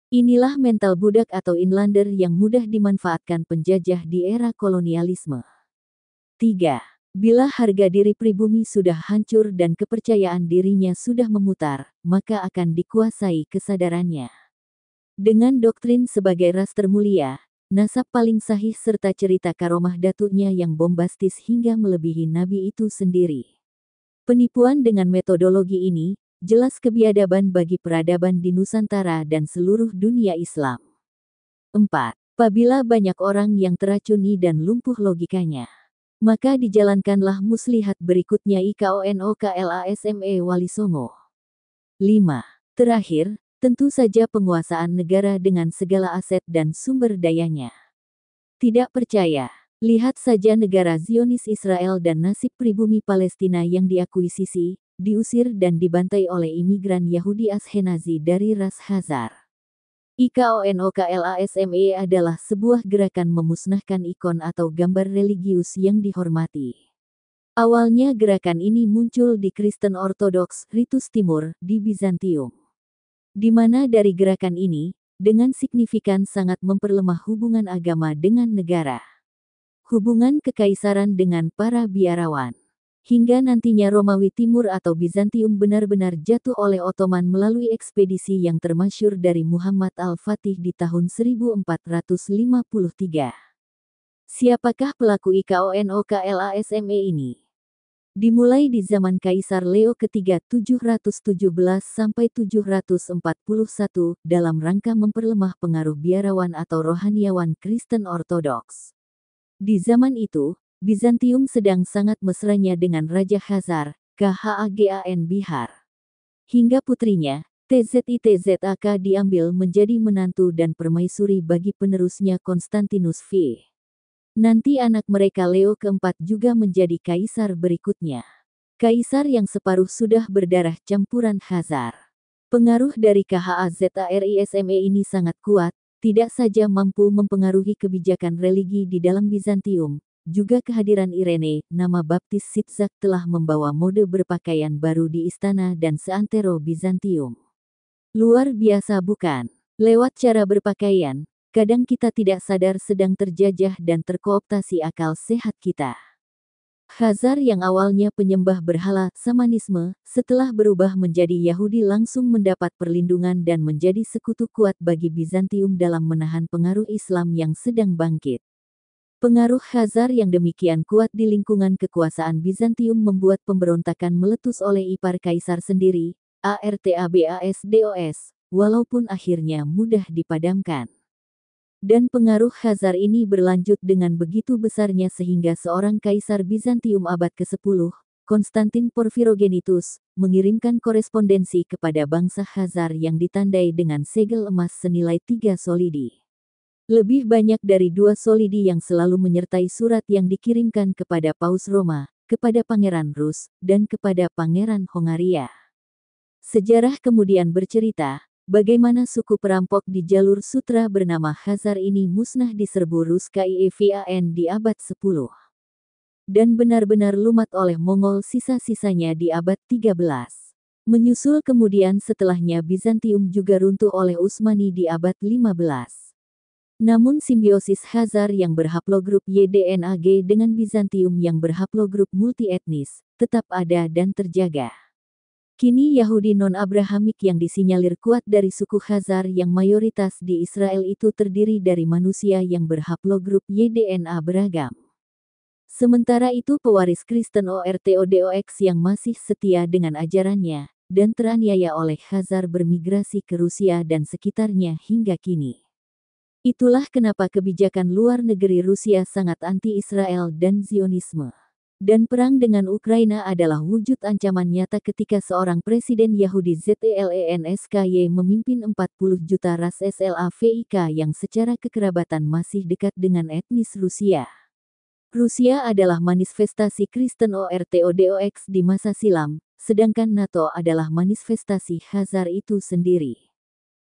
Inilah mental budak atau inlander yang mudah dimanfaatkan penjajah di era kolonialisme. 3. Bila harga diri pribumi sudah hancur dan kepercayaan dirinya sudah memutar, maka akan dikuasai kesadarannya. Dengan doktrin sebagai ras termulia, Nasab paling sahih serta cerita karomah datunya yang bombastis hingga melebihi nabi itu sendiri. Penipuan dengan metodologi ini jelas kebiadaban bagi peradaban di Nusantara dan seluruh dunia Islam. 4. Apabila banyak orang yang teracuni dan lumpuh logikanya maka dijalankanlah muslihat berikutnya IKONOKLASME Wali Songo. 5. Terakhir, Tentu saja penguasaan negara dengan segala aset dan sumber dayanya. Tidak percaya, lihat saja negara Zionis Israel dan nasib pribumi Palestina yang diakuisisi, diusir dan dibantai oleh imigran Yahudi Ashenazi dari ras Hazar. IKONOKLASME adalah sebuah gerakan memusnahkan ikon atau gambar religius yang dihormati. Awalnya gerakan ini muncul di Kristen Ortodoks, Ritus Timur, di Bizantium. Di mana dari gerakan ini, dengan signifikan sangat memperlemah hubungan agama dengan negara. Hubungan kekaisaran dengan para biarawan. Hingga nantinya Romawi Timur atau Bizantium benar-benar jatuh oleh Ottoman melalui ekspedisi yang termasyur dari Muhammad Al-Fatih di tahun 1453. Siapakah pelaku IKONOKLASME ini? dimulai di zaman Kaisar Leo ketiga 717 sampai 741 dalam rangka memperlemah pengaruh biarawan atau rohaniawan Kristen Ortodoks. Di zaman itu, Bizantium sedang sangat mesranya dengan Raja Khazar, KHAGAN Bihar. Hingga putrinya, TZITZAK diambil menjadi menantu dan permaisuri bagi penerusnya Konstantinus V. Nanti anak mereka Leo keempat juga menjadi kaisar berikutnya. Kaisar yang separuh sudah berdarah campuran Khazar. Pengaruh dari KHAZARISME ini sangat kuat, tidak saja mampu mempengaruhi kebijakan religi di dalam Bizantium, juga kehadiran Irene, nama baptis Sitzak telah membawa mode berpakaian baru di istana dan seantero Bizantium. Luar biasa bukan? Lewat cara berpakaian, Kadang kita tidak sadar sedang terjajah dan terkooptasi akal sehat kita. khazar yang awalnya penyembah berhala, samanisme, setelah berubah menjadi Yahudi langsung mendapat perlindungan dan menjadi sekutu kuat bagi Bizantium dalam menahan pengaruh Islam yang sedang bangkit. Pengaruh khazar yang demikian kuat di lingkungan kekuasaan Bizantium membuat pemberontakan meletus oleh ipar kaisar sendiri, ARTABASDOS, walaupun akhirnya mudah dipadamkan dan pengaruh Khazar ini berlanjut dengan begitu besarnya sehingga seorang kaisar Bizantium abad ke-10, Konstantin Porfirogenitus, mengirimkan korespondensi kepada bangsa Khazar yang ditandai dengan segel emas senilai tiga solidi. Lebih banyak dari dua solidi yang selalu menyertai surat yang dikirimkan kepada Paus Roma, kepada Pangeran Rus, dan kepada Pangeran Hongaria. Sejarah kemudian bercerita, Bagaimana suku perampok di jalur sutra bernama Hazar ini musnah diserbu Ruska Rus di abad 10. Dan benar-benar lumat oleh Mongol sisa-sisanya di abad 13. Menyusul kemudian setelahnya Bizantium juga runtuh oleh Usmani di abad 15. Namun simbiosis Hazar yang berhaplogrup YDNAG dengan Bizantium yang berhaplogrup multietnis tetap ada dan terjaga. Kini Yahudi non-Abrahamik yang disinyalir kuat dari suku Khazar yang mayoritas di Israel itu terdiri dari manusia yang berhaplogrup YDNA beragam. Sementara itu pewaris Kristen ORTODOX yang masih setia dengan ajarannya, dan teraniaya oleh Khazar bermigrasi ke Rusia dan sekitarnya hingga kini. Itulah kenapa kebijakan luar negeri Rusia sangat anti-Israel dan Zionisme dan perang dengan Ukraina adalah wujud ancaman nyata ketika seorang presiden Yahudi ZELENSKY memimpin 40 juta ras SLAVIK yang secara kekerabatan masih dekat dengan etnis Rusia. Rusia adalah manifestasi Kristen ORTODOX di masa silam, sedangkan NATO adalah manifestasi Hazar itu sendiri.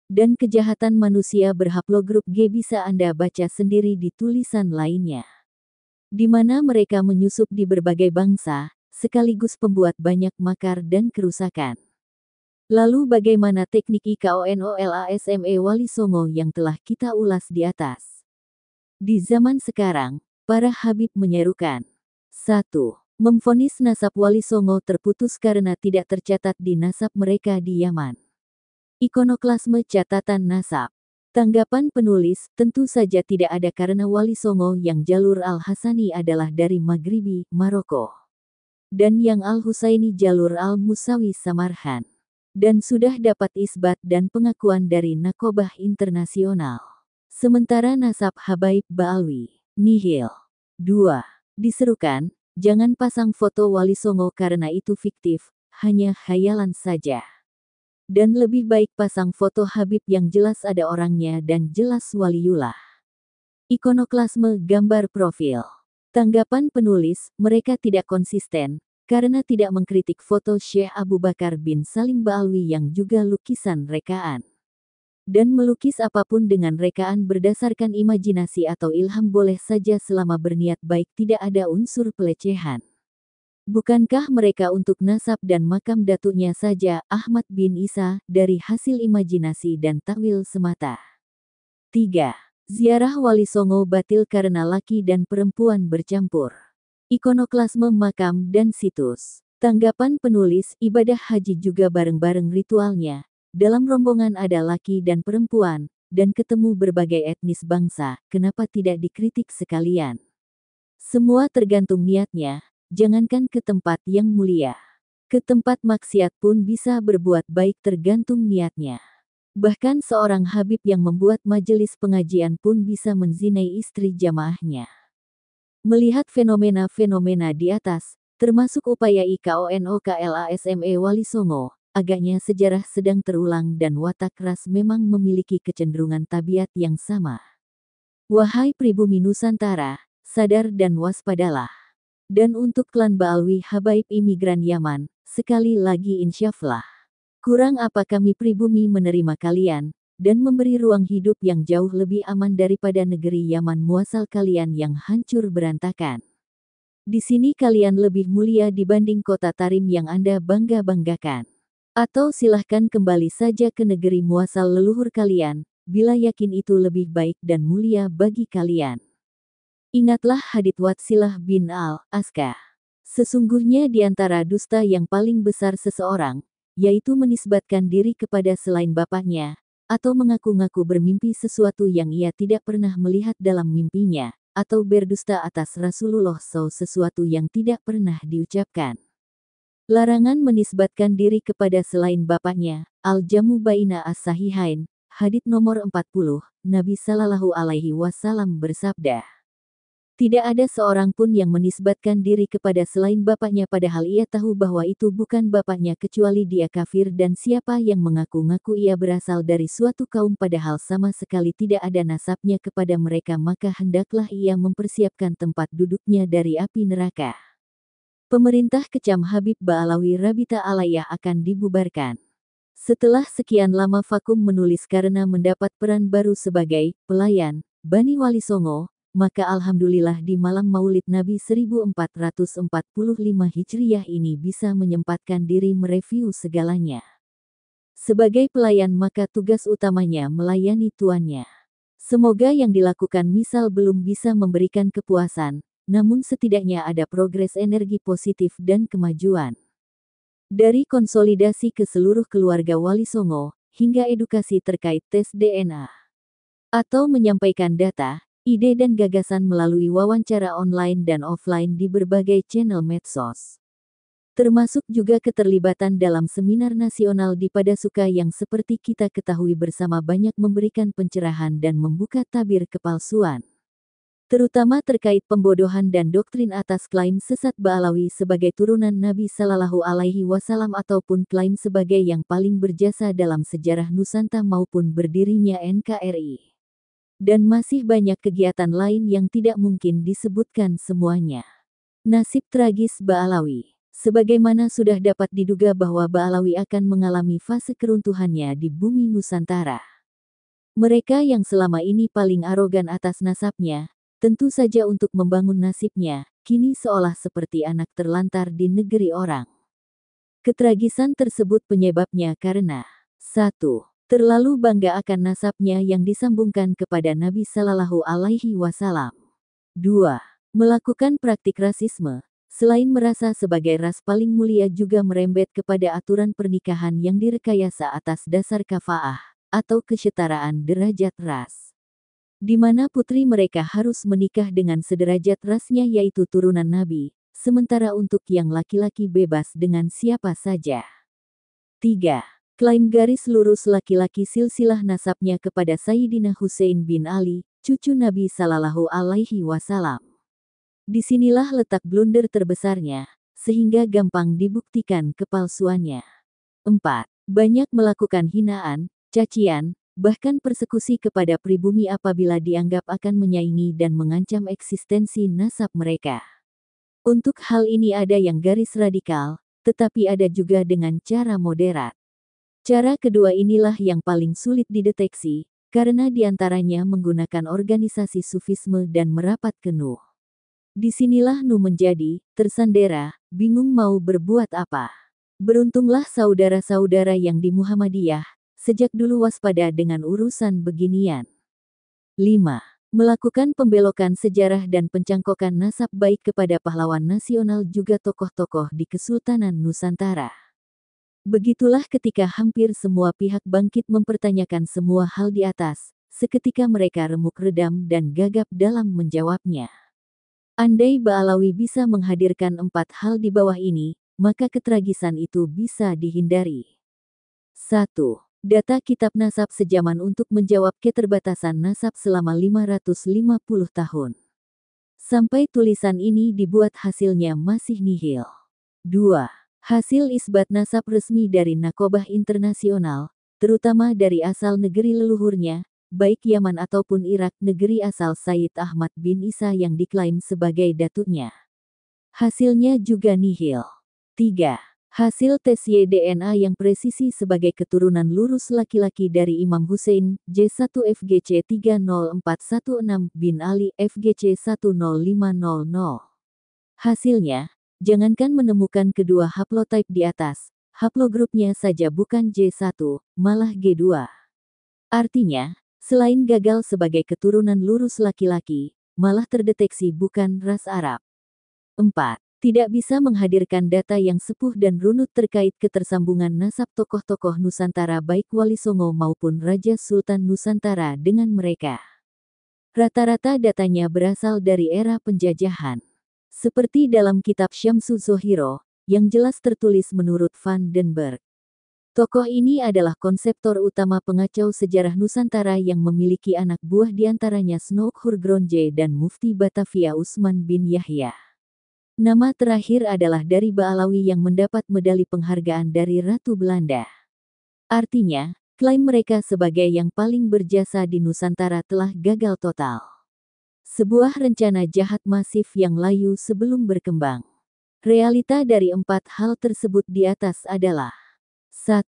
Dan kejahatan manusia berhaplogrup G bisa Anda baca sendiri di tulisan lainnya di mana mereka menyusup di berbagai bangsa, sekaligus pembuat banyak makar dan kerusakan. Lalu bagaimana teknik IKONOLASME Wali Songo yang telah kita ulas di atas? Di zaman sekarang, para Habib menyerukan. 1. Memfonis nasab Wali Songo terputus karena tidak tercatat di nasab mereka di Yaman. Ikonoklasme catatan nasab. Tanggapan penulis tentu saja tidak ada karena Wali Songo yang jalur Al-Hasani adalah dari Maghribi, Maroko. Dan yang Al-Husaini jalur Al-Musawi Samarhan. Dan sudah dapat isbat dan pengakuan dari Nakobah Internasional. Sementara nasab Habaib Baalwi, Nihil. 2. Diserukan, jangan pasang foto Wali Songo karena itu fiktif, hanya khayalan saja. Dan lebih baik pasang foto Habib yang jelas ada orangnya dan jelas waliullah. Ikonoklasme gambar profil. Tanggapan penulis, mereka tidak konsisten, karena tidak mengkritik foto Syekh Abu Bakar bin Salim Ba'alwi yang juga lukisan rekaan. Dan melukis apapun dengan rekaan berdasarkan imajinasi atau ilham boleh saja selama berniat baik tidak ada unsur pelecehan. Bukankah mereka untuk nasab dan makam datunya saja Ahmad bin Isa dari hasil imajinasi dan takwil semata? 3. Ziarah Wali Songo batil karena laki dan perempuan bercampur. Ikonoklasme makam dan situs. Tanggapan penulis ibadah haji juga bareng-bareng ritualnya. Dalam rombongan ada laki dan perempuan, dan ketemu berbagai etnis bangsa, kenapa tidak dikritik sekalian? Semua tergantung niatnya, Jangankan ke tempat yang mulia. Ke tempat maksiat pun bisa berbuat baik tergantung niatnya. Bahkan seorang Habib yang membuat majelis pengajian pun bisa menzinai istri jamaahnya. Melihat fenomena-fenomena di atas, termasuk upaya IKONOKLASME Wali Songo, agaknya sejarah sedang terulang dan watak ras memang memiliki kecenderungan tabiat yang sama. Wahai pribumi Nusantara, sadar dan waspadalah. Dan untuk klan Baalwi Habaib imigran Yaman, sekali lagi insyaflah. Kurang apa kami pribumi menerima kalian, dan memberi ruang hidup yang jauh lebih aman daripada negeri Yaman muasal kalian yang hancur berantakan. Di sini kalian lebih mulia dibanding kota Tarim yang Anda bangga-banggakan. Atau silahkan kembali saja ke negeri muasal leluhur kalian, bila yakin itu lebih baik dan mulia bagi kalian. Ingatlah hadit Watsilah bin al aska Sesungguhnya di antara dusta yang paling besar seseorang, yaitu menisbatkan diri kepada selain bapaknya, atau mengaku-ngaku bermimpi sesuatu yang ia tidak pernah melihat dalam mimpinya, atau berdusta atas Rasulullah SAW sesuatu yang tidak pernah diucapkan. Larangan menisbatkan diri kepada selain bapaknya, Al-Jamu Baina As-Sahihain, hadit nomor 40, Nabi Sallallahu Alaihi Wasallam bersabda. Tidak ada seorang pun yang menisbatkan diri kepada selain bapaknya padahal ia tahu bahwa itu bukan bapaknya kecuali dia kafir dan siapa yang mengaku-ngaku ia berasal dari suatu kaum padahal sama sekali tidak ada nasabnya kepada mereka maka hendaklah ia mempersiapkan tempat duduknya dari api neraka. Pemerintah kecam Habib Ba'alawi Rabita Alayah akan dibubarkan. Setelah sekian lama vakum menulis karena mendapat peran baru sebagai pelayan, Bani Wali Songo, maka Alhamdulillah di malam maulid Nabi 1445 Hijriyah ini bisa menyempatkan diri mereview segalanya. Sebagai pelayan maka tugas utamanya melayani tuannya. Semoga yang dilakukan misal belum bisa memberikan kepuasan, namun setidaknya ada progres energi positif dan kemajuan. Dari konsolidasi ke seluruh keluarga Wali Songo, hingga edukasi terkait tes DNA. Atau menyampaikan data, ide dan gagasan melalui wawancara online dan offline di berbagai channel medsos. Termasuk juga keterlibatan dalam seminar nasional di Padasuka yang seperti kita ketahui bersama banyak memberikan pencerahan dan membuka tabir kepalsuan. Terutama terkait pembodohan dan doktrin atas klaim sesat Ba'alawi sebagai turunan Nabi Sallallahu Alaihi Wasallam ataupun klaim sebagai yang paling berjasa dalam sejarah Nusantara maupun berdirinya NKRI. Dan masih banyak kegiatan lain yang tidak mungkin disebutkan semuanya. Nasib tragis Baalawi Sebagaimana sudah dapat diduga bahwa Baalawi akan mengalami fase keruntuhannya di bumi Nusantara. Mereka yang selama ini paling arogan atas nasabnya, tentu saja untuk membangun nasibnya, kini seolah seperti anak terlantar di negeri orang. Ketragisan tersebut penyebabnya karena satu terlalu bangga akan nasabnya yang disambungkan kepada Nabi Shallallahu Alaihi Wasallam. 2. Melakukan praktik rasisme. Selain merasa sebagai ras paling mulia juga merembet kepada aturan pernikahan yang direkayasa atas dasar kafaah, atau kesetaraan derajat ras. Di mana putri mereka harus menikah dengan sederajat rasnya yaitu turunan Nabi, sementara untuk yang laki-laki bebas dengan siapa saja. 3. Klaim garis lurus laki-laki silsilah nasabnya kepada Sayyidina Hussein bin Ali, cucu Nabi Sallallahu Alaihi Wasallam. Disinilah letak blunder terbesarnya, sehingga gampang dibuktikan kepalsuannya. 4. Banyak melakukan hinaan, cacian, bahkan persekusi kepada pribumi apabila dianggap akan menyaingi dan mengancam eksistensi nasab mereka. Untuk hal ini ada yang garis radikal, tetapi ada juga dengan cara moderat. Cara kedua inilah yang paling sulit dideteksi, karena diantaranya menggunakan organisasi sufisme dan merapat ke Nuh. Disinilah Nuh menjadi, tersandera, bingung mau berbuat apa. Beruntunglah saudara-saudara yang di Muhammadiyah, sejak dulu waspada dengan urusan beginian. 5. Melakukan pembelokan sejarah dan pencangkokan nasab baik kepada pahlawan nasional juga tokoh-tokoh di Kesultanan Nusantara. Begitulah ketika hampir semua pihak bangkit mempertanyakan semua hal di atas, seketika mereka remuk redam dan gagap dalam menjawabnya. Andai Baalawi bisa menghadirkan empat hal di bawah ini, maka ketragisan itu bisa dihindari. 1. Data kitab nasab sejaman untuk menjawab keterbatasan nasab selama 550 tahun. Sampai tulisan ini dibuat hasilnya masih nihil. 2. Hasil isbat nasab resmi dari nakobah internasional, terutama dari asal negeri leluhurnya, baik Yaman ataupun Irak negeri asal Said Ahmad bin Isa yang diklaim sebagai datuknya. Hasilnya juga nihil. 3. Hasil tes YDNA yang presisi sebagai keturunan lurus laki-laki dari Imam Hussein, J1FGC 30416 bin Ali FGC 10500. Hasilnya, Jangankan menemukan kedua haplotype di atas, haplogrupnya saja bukan J1, malah G2. Artinya, selain gagal sebagai keturunan lurus laki-laki, malah terdeteksi bukan ras Arab. 4. Tidak bisa menghadirkan data yang sepuh dan runut terkait ketersambungan nasab tokoh-tokoh Nusantara baik Wali Songo maupun Raja Sultan Nusantara dengan mereka. Rata-rata datanya berasal dari era penjajahan. Seperti dalam kitab Syamsu Zohiro, yang jelas tertulis menurut Van den Berg. Tokoh ini adalah konseptor utama pengacau sejarah Nusantara yang memiliki anak buah diantaranya Snook Hurgronje dan Mufti Batavia Usman bin Yahya. Nama terakhir adalah dari Baalawi yang mendapat medali penghargaan dari Ratu Belanda. Artinya, klaim mereka sebagai yang paling berjasa di Nusantara telah gagal total sebuah rencana jahat masif yang layu sebelum berkembang. Realita dari empat hal tersebut di atas adalah 1.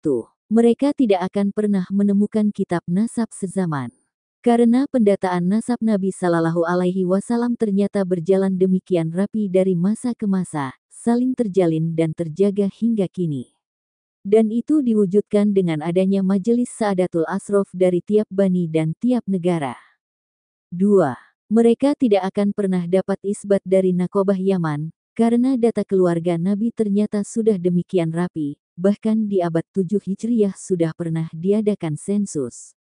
Mereka tidak akan pernah menemukan kitab nasab sezaman. Karena pendataan nasab Nabi Shallallahu Alaihi Wasallam ternyata berjalan demikian rapi dari masa ke masa, saling terjalin dan terjaga hingga kini. Dan itu diwujudkan dengan adanya majelis Sa'adatul Asrof dari tiap bani dan tiap negara. 2. Mereka tidak akan pernah dapat isbat dari nakobah Yaman, karena data keluarga Nabi ternyata sudah demikian rapi, bahkan di abad 7 Hijriyah sudah pernah diadakan sensus.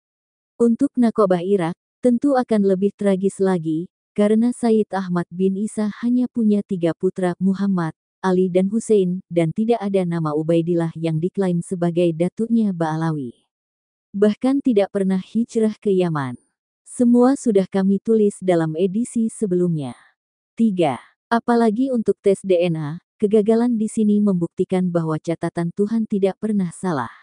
Untuk nakobah Irak, tentu akan lebih tragis lagi, karena Said Ahmad bin Isa hanya punya tiga putra Muhammad, Ali dan Hussein, dan tidak ada nama Ubaidillah yang diklaim sebagai datuknya Ba'alawi. Bahkan tidak pernah hijrah ke Yaman. Semua sudah kami tulis dalam edisi sebelumnya. 3. Apalagi untuk tes DNA, kegagalan di sini membuktikan bahwa catatan Tuhan tidak pernah salah.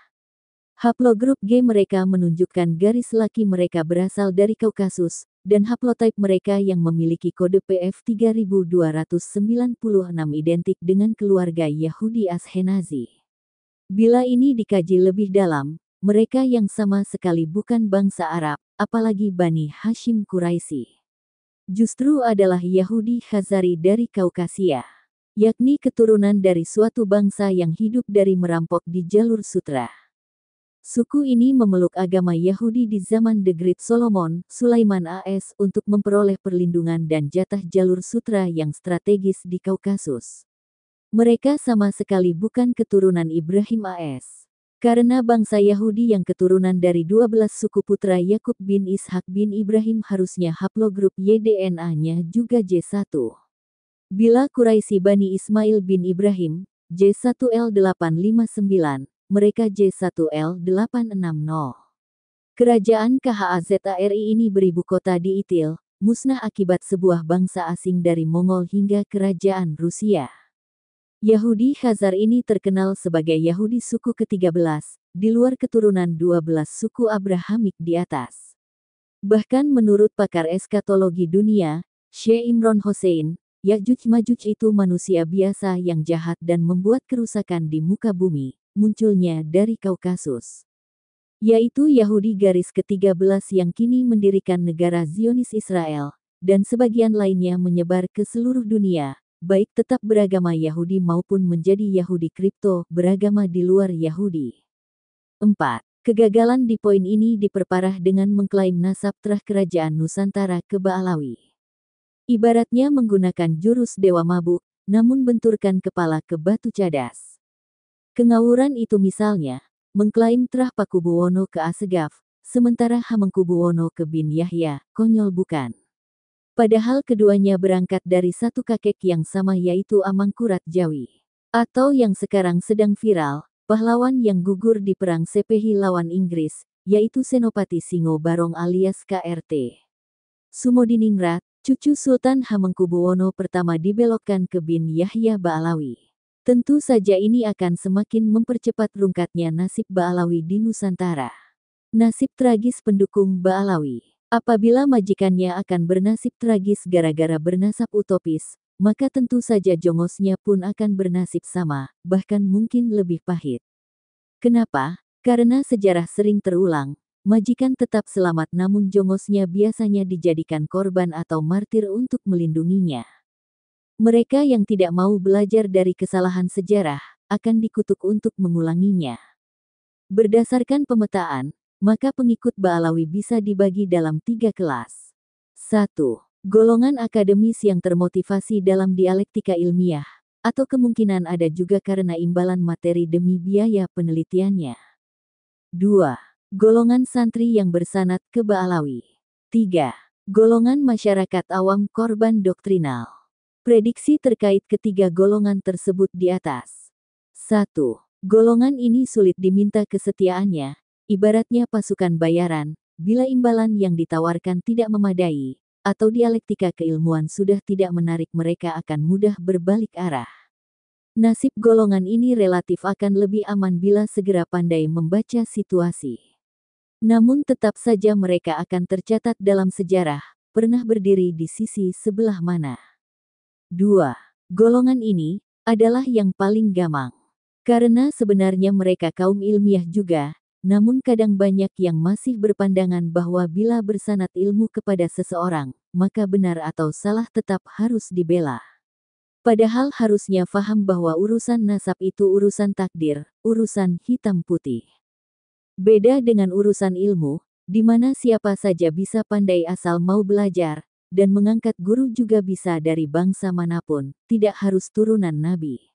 Haplogroup G mereka menunjukkan garis laki mereka berasal dari Kaukasus, dan haplotype mereka yang memiliki kode PF 3296 identik dengan keluarga Yahudi Ashenazi. Bila ini dikaji lebih dalam, mereka yang sama sekali bukan bangsa Arab, apalagi Bani Hashim Quraisy. Justru adalah Yahudi Khazari dari Kaukasia, yakni keturunan dari suatu bangsa yang hidup dari merampok di jalur sutra. Suku ini memeluk agama Yahudi di zaman The Great Solomon, Sulaiman AS untuk memperoleh perlindungan dan jatah jalur sutra yang strategis di Kaukasus. Mereka sama sekali bukan keturunan Ibrahim AS. Karena bangsa Yahudi yang keturunan dari 12 suku putra Yakub bin Ishak bin Ibrahim harusnya haplogrup YDNA-nya juga J1. Bila Quraisy Bani Ismail bin Ibrahim, J1L859, mereka J1L860. Kerajaan KHAZARI ini beribu kota di Itil, musnah akibat sebuah bangsa asing dari Mongol hingga kerajaan Rusia. Yahudi Khazar ini terkenal sebagai Yahudi suku ke-13, di luar keturunan 12 suku Abrahamik di atas. Bahkan menurut pakar eskatologi dunia, Syekh Imron Hossein, Yajuj Majuj itu manusia biasa yang jahat dan membuat kerusakan di muka bumi, munculnya dari Kaukasus. Yaitu Yahudi garis ke-13 yang kini mendirikan negara Zionis Israel, dan sebagian lainnya menyebar ke seluruh dunia, baik tetap beragama Yahudi maupun menjadi Yahudi kripto, beragama di luar Yahudi. 4. Kegagalan di poin ini diperparah dengan mengklaim nasab terah kerajaan Nusantara ke Baalawi. Ibaratnya menggunakan jurus dewa mabuk, namun benturkan kepala ke batu cadas. Kengawuran itu misalnya, mengklaim terah Pakubuwono ke Asegaf, sementara Hamengkubuwono ke Bin Yahya, konyol bukan. Padahal keduanya berangkat dari satu kakek yang sama yaitu Amangkurat Jawi. Atau yang sekarang sedang viral, pahlawan yang gugur di perang Sepehi lawan Inggris, yaitu Senopati Singo Barong alias KRT. Sumodiningrat, cucu Sultan Hamengkubuwono pertama dibelokkan ke bin Yahya Baalawi. Tentu saja ini akan semakin mempercepat rungkatnya nasib Baalawi di Nusantara. Nasib tragis pendukung Baalawi. Apabila majikannya akan bernasib tragis gara-gara bernasab utopis, maka tentu saja jongosnya pun akan bernasib sama, bahkan mungkin lebih pahit. Kenapa? Karena sejarah sering terulang, majikan tetap selamat namun jongosnya biasanya dijadikan korban atau martir untuk melindunginya. Mereka yang tidak mau belajar dari kesalahan sejarah, akan dikutuk untuk mengulanginya. Berdasarkan pemetaan, maka pengikut Ba'alawi bisa dibagi dalam tiga kelas. 1. Golongan akademis yang termotivasi dalam dialektika ilmiah, atau kemungkinan ada juga karena imbalan materi demi biaya penelitiannya. 2. Golongan santri yang bersanat ke Ba'alawi. 3. Golongan masyarakat awam korban doktrinal. Prediksi terkait ketiga golongan tersebut di atas. 1. Golongan ini sulit diminta kesetiaannya, Ibaratnya pasukan bayaran, bila imbalan yang ditawarkan tidak memadai, atau dialektika keilmuan sudah tidak menarik mereka akan mudah berbalik arah. Nasib golongan ini relatif akan lebih aman bila segera pandai membaca situasi. Namun tetap saja mereka akan tercatat dalam sejarah, pernah berdiri di sisi sebelah mana. 2. Golongan ini adalah yang paling gamang. Karena sebenarnya mereka kaum ilmiah juga, namun kadang banyak yang masih berpandangan bahwa bila bersanat ilmu kepada seseorang, maka benar atau salah tetap harus dibela. Padahal harusnya faham bahwa urusan nasab itu urusan takdir, urusan hitam putih. Beda dengan urusan ilmu, di mana siapa saja bisa pandai asal mau belajar, dan mengangkat guru juga bisa dari bangsa manapun, tidak harus turunan nabi.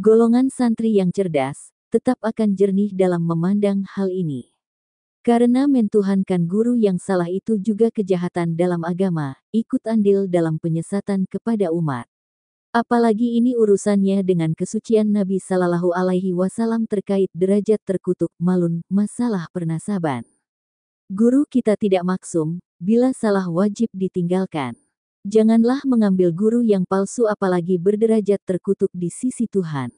Golongan santri yang cerdas, tetap akan jernih dalam memandang hal ini. Karena mentuhankan guru yang salah itu juga kejahatan dalam agama, ikut andil dalam penyesatan kepada umat. Apalagi ini urusannya dengan kesucian Nabi Sallallahu Alaihi Wasallam terkait derajat terkutuk malun, masalah pernasaban. Guru kita tidak maksum, bila salah wajib ditinggalkan. Janganlah mengambil guru yang palsu apalagi berderajat terkutuk di sisi Tuhan.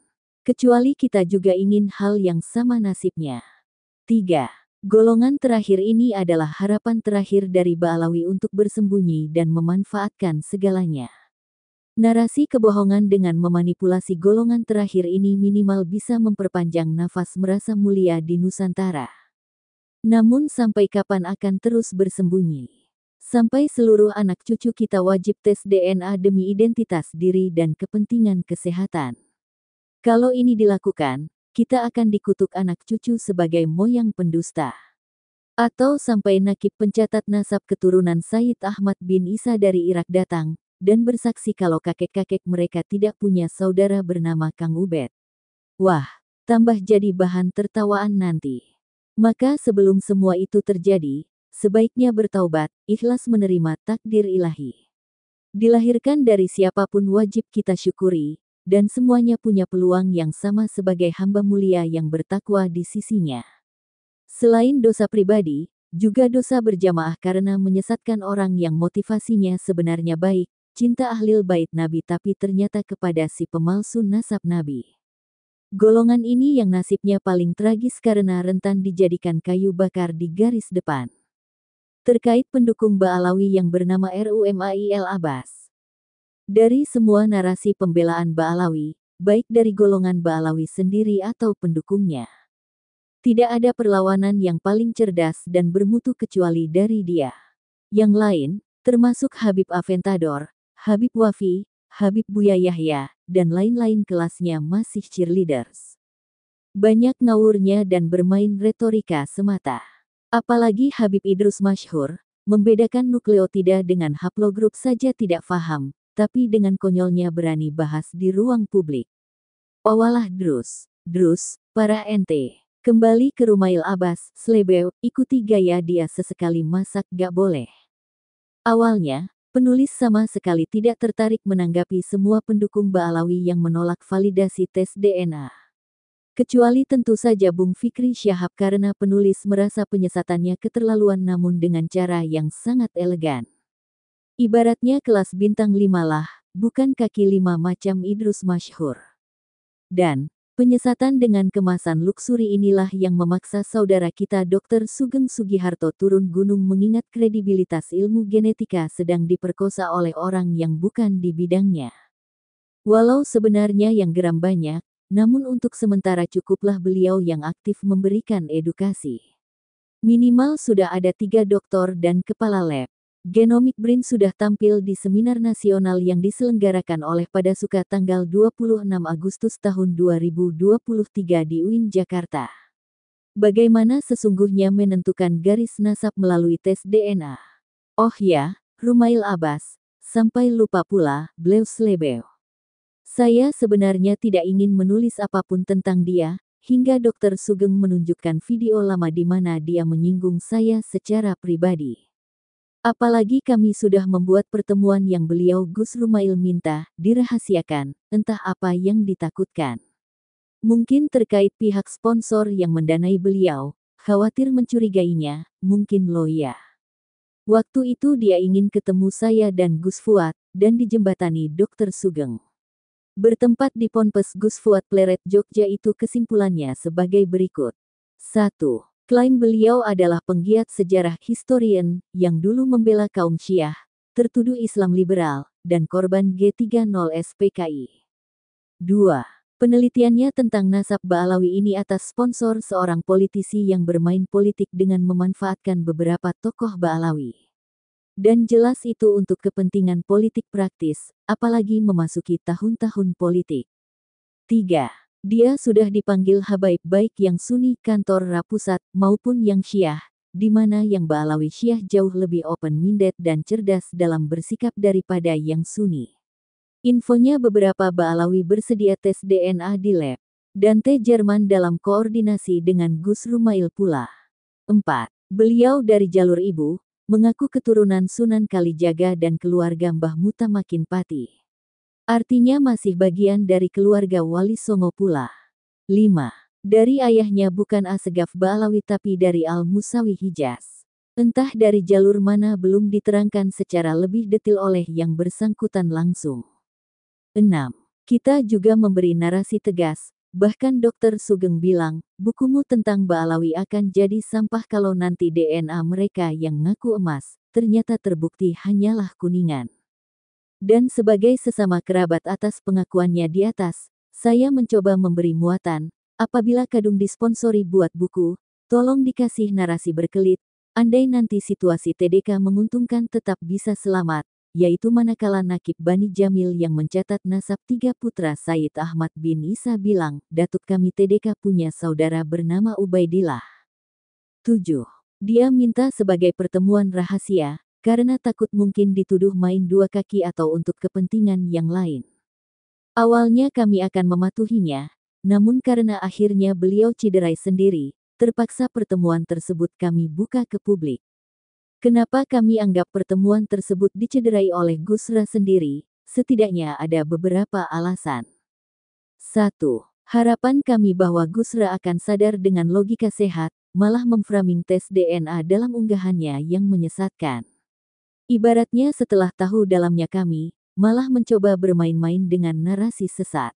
Kecuali kita juga ingin hal yang sama nasibnya. 3. Golongan terakhir ini adalah harapan terakhir dari Baalawi untuk bersembunyi dan memanfaatkan segalanya. Narasi kebohongan dengan memanipulasi golongan terakhir ini minimal bisa memperpanjang nafas merasa mulia di Nusantara. Namun sampai kapan akan terus bersembunyi? sampai seluruh anak cucu kita wajib tes DNA demi identitas diri dan kepentingan kesehatan. Kalau ini dilakukan, kita akan dikutuk anak cucu sebagai moyang pendusta. Atau sampai nakib pencatat nasab keturunan Said Ahmad bin Isa dari Irak datang, dan bersaksi kalau kakek-kakek mereka tidak punya saudara bernama Kang Ubed. Wah, tambah jadi bahan tertawaan nanti. Maka sebelum semua itu terjadi, sebaiknya bertaubat, ikhlas menerima takdir ilahi. Dilahirkan dari siapapun wajib kita syukuri, dan semuanya punya peluang yang sama sebagai hamba mulia yang bertakwa di sisinya. Selain dosa pribadi, juga dosa berjamaah karena menyesatkan orang yang motivasinya sebenarnya baik, cinta ahlil bait Nabi tapi ternyata kepada si pemalsu nasab Nabi. Golongan ini yang nasibnya paling tragis karena rentan dijadikan kayu bakar di garis depan. Terkait pendukung Baalawi yang bernama RUMAIL Abbas. Dari semua narasi pembelaan Ba'alawi, baik dari golongan Ba'alawi sendiri atau pendukungnya, tidak ada perlawanan yang paling cerdas dan bermutu kecuali dari dia. Yang lain, termasuk Habib Aventador, Habib Wafi, Habib Buya Yahya, dan lain-lain kelasnya masih cheerleaders. Banyak ngawurnya dan bermain retorika semata. Apalagi Habib Idrus Mashhur, membedakan nukleotida dengan haplogrup saja tidak faham, tapi dengan konyolnya berani bahas di ruang publik. Awalah Drus, Drus, para ente. Kembali ke Rumail Abbas, Slebeu, ikuti gaya dia sesekali masak gak boleh. Awalnya, penulis sama sekali tidak tertarik menanggapi semua pendukung Baalawi yang menolak validasi tes DNA. Kecuali tentu saja Bung Fikri Syahab karena penulis merasa penyesatannya keterlaluan namun dengan cara yang sangat elegan. Ibaratnya kelas bintang lima lah, bukan kaki lima macam Idrus Masyhur. Dan, Penyesatan dengan kemasan luksuri inilah yang memaksa saudara kita Dr. Sugeng Sugiharto turun gunung mengingat kredibilitas ilmu genetika sedang diperkosa oleh orang yang bukan di bidangnya. Walau sebenarnya yang geram banyak, namun untuk sementara cukuplah beliau yang aktif memberikan edukasi. Minimal sudah ada tiga doktor dan kepala lab. Genomic Brain sudah tampil di seminar nasional yang diselenggarakan oleh pada suka tanggal 26 Agustus tahun 2023 di UIN Jakarta. Bagaimana sesungguhnya menentukan garis nasab melalui tes DNA? Oh ya, Rumail Abbas, sampai lupa pula, Bleus Lebeo. Saya sebenarnya tidak ingin menulis apapun tentang dia, hingga Dr. Sugeng menunjukkan video lama di mana dia menyinggung saya secara pribadi. Apalagi kami sudah membuat pertemuan yang beliau Gus Rumail minta, dirahasiakan, entah apa yang ditakutkan. Mungkin terkait pihak sponsor yang mendanai beliau, khawatir mencurigainya, mungkin loya. Waktu itu dia ingin ketemu saya dan Gus Fuad, dan dijembatani Dr. Sugeng. Bertempat di Ponpes Gus Fuad Pleret Jogja itu kesimpulannya sebagai berikut. 1. Klaim beliau adalah penggiat sejarah historian yang dulu membela kaum Syiah, tertuduh Islam liberal, dan korban G30 SPKI. 2. Penelitiannya tentang nasab Ba'alawi ini atas sponsor seorang politisi yang bermain politik dengan memanfaatkan beberapa tokoh Ba'alawi. Dan jelas itu untuk kepentingan politik praktis, apalagi memasuki tahun-tahun politik. 3. Dia sudah dipanggil habaib baik yang Sunni kantor Rapusat maupun yang Syiah, di mana yang Ba'alawi Syiah jauh lebih open-minded dan cerdas dalam bersikap daripada yang Sunni. Infonya beberapa Ba'alawi bersedia tes DNA di lab, dan T Jerman dalam koordinasi dengan Gus Rumail pula. 4. Beliau dari jalur ibu, mengaku keturunan Sunan Kalijaga dan keluarga Mbah Mutamakin Patih. Artinya masih bagian dari keluarga Wali Songo pula. 5. Dari ayahnya bukan Asegaf Balawi tapi dari Al-Musawi Hijaz. Entah dari jalur mana belum diterangkan secara lebih detil oleh yang bersangkutan langsung. 6. Kita juga memberi narasi tegas, bahkan Dr. Sugeng bilang, bukumu tentang Balawi akan jadi sampah kalau nanti DNA mereka yang ngaku emas, ternyata terbukti hanyalah kuningan. Dan sebagai sesama kerabat atas pengakuannya di atas, saya mencoba memberi muatan, apabila Kadung disponsori buat buku, tolong dikasih narasi berkelit, andai nanti situasi TDK menguntungkan tetap bisa selamat, yaitu manakala Nakib Bani Jamil yang mencatat nasab tiga putra Said Ahmad bin Isa bilang, Datuk kami TDK punya saudara bernama Ubaidillah. 7. Dia minta sebagai pertemuan rahasia, karena takut mungkin dituduh main dua kaki atau untuk kepentingan yang lain. Awalnya kami akan mematuhinya, namun karena akhirnya beliau cederai sendiri, terpaksa pertemuan tersebut kami buka ke publik. Kenapa kami anggap pertemuan tersebut dicederai oleh Gusra sendiri? Setidaknya ada beberapa alasan. 1. Harapan kami bahwa Gusra akan sadar dengan logika sehat, malah memframing tes DNA dalam unggahannya yang menyesatkan. Ibaratnya setelah tahu dalamnya kami, malah mencoba bermain-main dengan narasi sesat.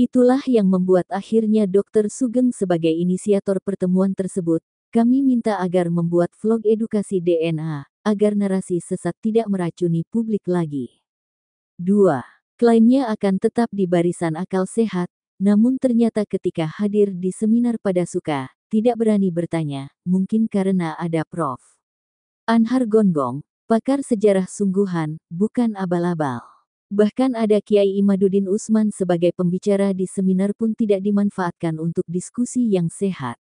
Itulah yang membuat akhirnya Dr. Sugeng sebagai inisiator pertemuan tersebut, kami minta agar membuat vlog edukasi DNA, agar narasi sesat tidak meracuni publik lagi. 2. Klaimnya akan tetap di barisan akal sehat, namun ternyata ketika hadir di seminar pada suka, tidak berani bertanya, mungkin karena ada Prof. Anhar Gonggong, Pakar sejarah sungguhan, bukan abal-abal. Bahkan ada Kiai Imaduddin Usman sebagai pembicara di seminar pun tidak dimanfaatkan untuk diskusi yang sehat.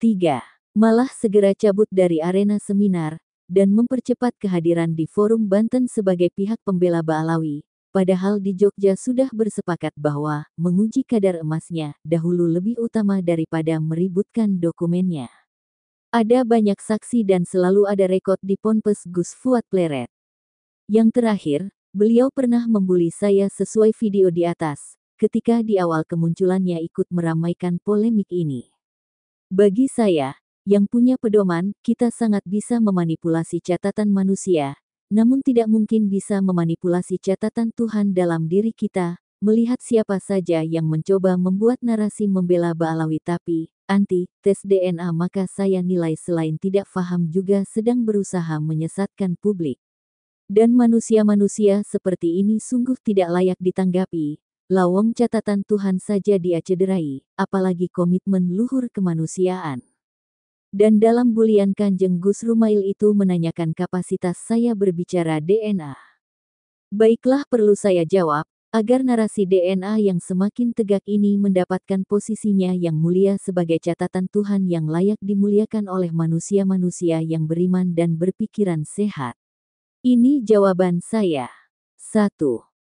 3. Malah segera cabut dari arena seminar, dan mempercepat kehadiran di Forum Banten sebagai pihak pembela Ba'alawi, padahal di Jogja sudah bersepakat bahwa menguji kadar emasnya dahulu lebih utama daripada meributkan dokumennya. Ada banyak saksi dan selalu ada rekod di Ponpes Gus Fuad Pleret. Yang terakhir, beliau pernah membuli saya sesuai video di atas, ketika di awal kemunculannya ikut meramaikan polemik ini. Bagi saya, yang punya pedoman, kita sangat bisa memanipulasi catatan manusia, namun tidak mungkin bisa memanipulasi catatan Tuhan dalam diri kita, melihat siapa saja yang mencoba membuat narasi membela Baalawi tapi, anti, tes DNA maka saya nilai selain tidak faham juga sedang berusaha menyesatkan publik. Dan manusia-manusia seperti ini sungguh tidak layak ditanggapi. Lawong catatan Tuhan saja dia cederai, apalagi komitmen luhur kemanusiaan. Dan dalam bulian kanjeng Gus Rumail itu menanyakan kapasitas saya berbicara DNA. Baiklah perlu saya jawab, agar narasi DNA yang semakin tegak ini mendapatkan posisinya yang mulia sebagai catatan Tuhan yang layak dimuliakan oleh manusia-manusia yang beriman dan berpikiran sehat. Ini jawaban saya. 1.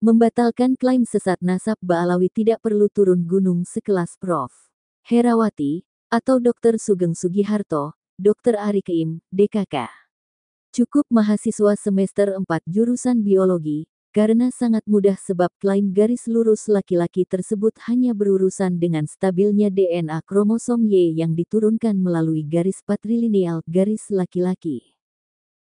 Membatalkan klaim sesat nasab Baalawi tidak perlu turun gunung sekelas Prof. Herawati, atau Dr. Sugeng Sugiharto, Dr. Ari Keim, DKK. Cukup mahasiswa semester 4 jurusan biologi, karena sangat mudah sebab klaim garis lurus laki-laki tersebut hanya berurusan dengan stabilnya DNA kromosom Y yang diturunkan melalui garis patrilineal garis laki-laki.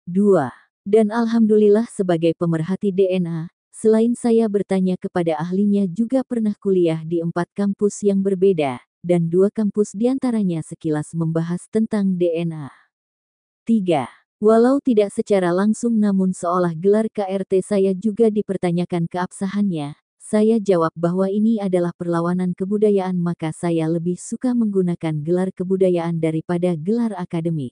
2. Dan alhamdulillah sebagai pemerhati DNA, selain saya bertanya kepada ahlinya juga pernah kuliah di empat kampus yang berbeda, dan dua kampus diantaranya sekilas membahas tentang DNA. 3. Walau tidak secara langsung namun seolah gelar KRT saya juga dipertanyakan keabsahannya, saya jawab bahwa ini adalah perlawanan kebudayaan maka saya lebih suka menggunakan gelar kebudayaan daripada gelar akademik.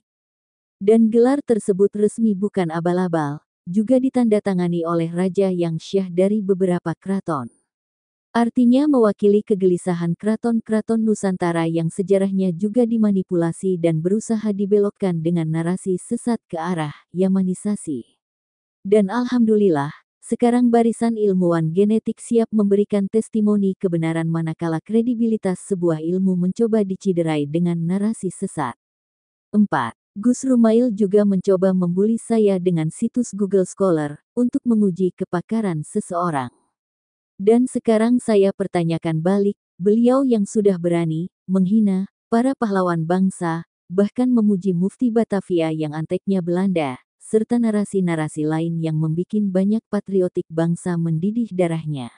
Dan gelar tersebut resmi bukan abal-abal, juga ditandatangani oleh raja yang syah dari beberapa keraton. Artinya mewakili kegelisahan keraton-keraton Nusantara yang sejarahnya juga dimanipulasi dan berusaha dibelokkan dengan narasi sesat ke arah Yamanisasi. Dan alhamdulillah, sekarang barisan ilmuwan genetik siap memberikan testimoni kebenaran manakala kredibilitas sebuah ilmu mencoba diciderai dengan narasi sesat. 4. Gus Rumail juga mencoba membuli saya dengan situs Google Scholar untuk menguji kepakaran seseorang. Dan sekarang saya pertanyakan balik, beliau yang sudah berani, menghina, para pahlawan bangsa, bahkan memuji mufti Batavia yang anteknya Belanda, serta narasi-narasi lain yang membuat banyak patriotik bangsa mendidih darahnya.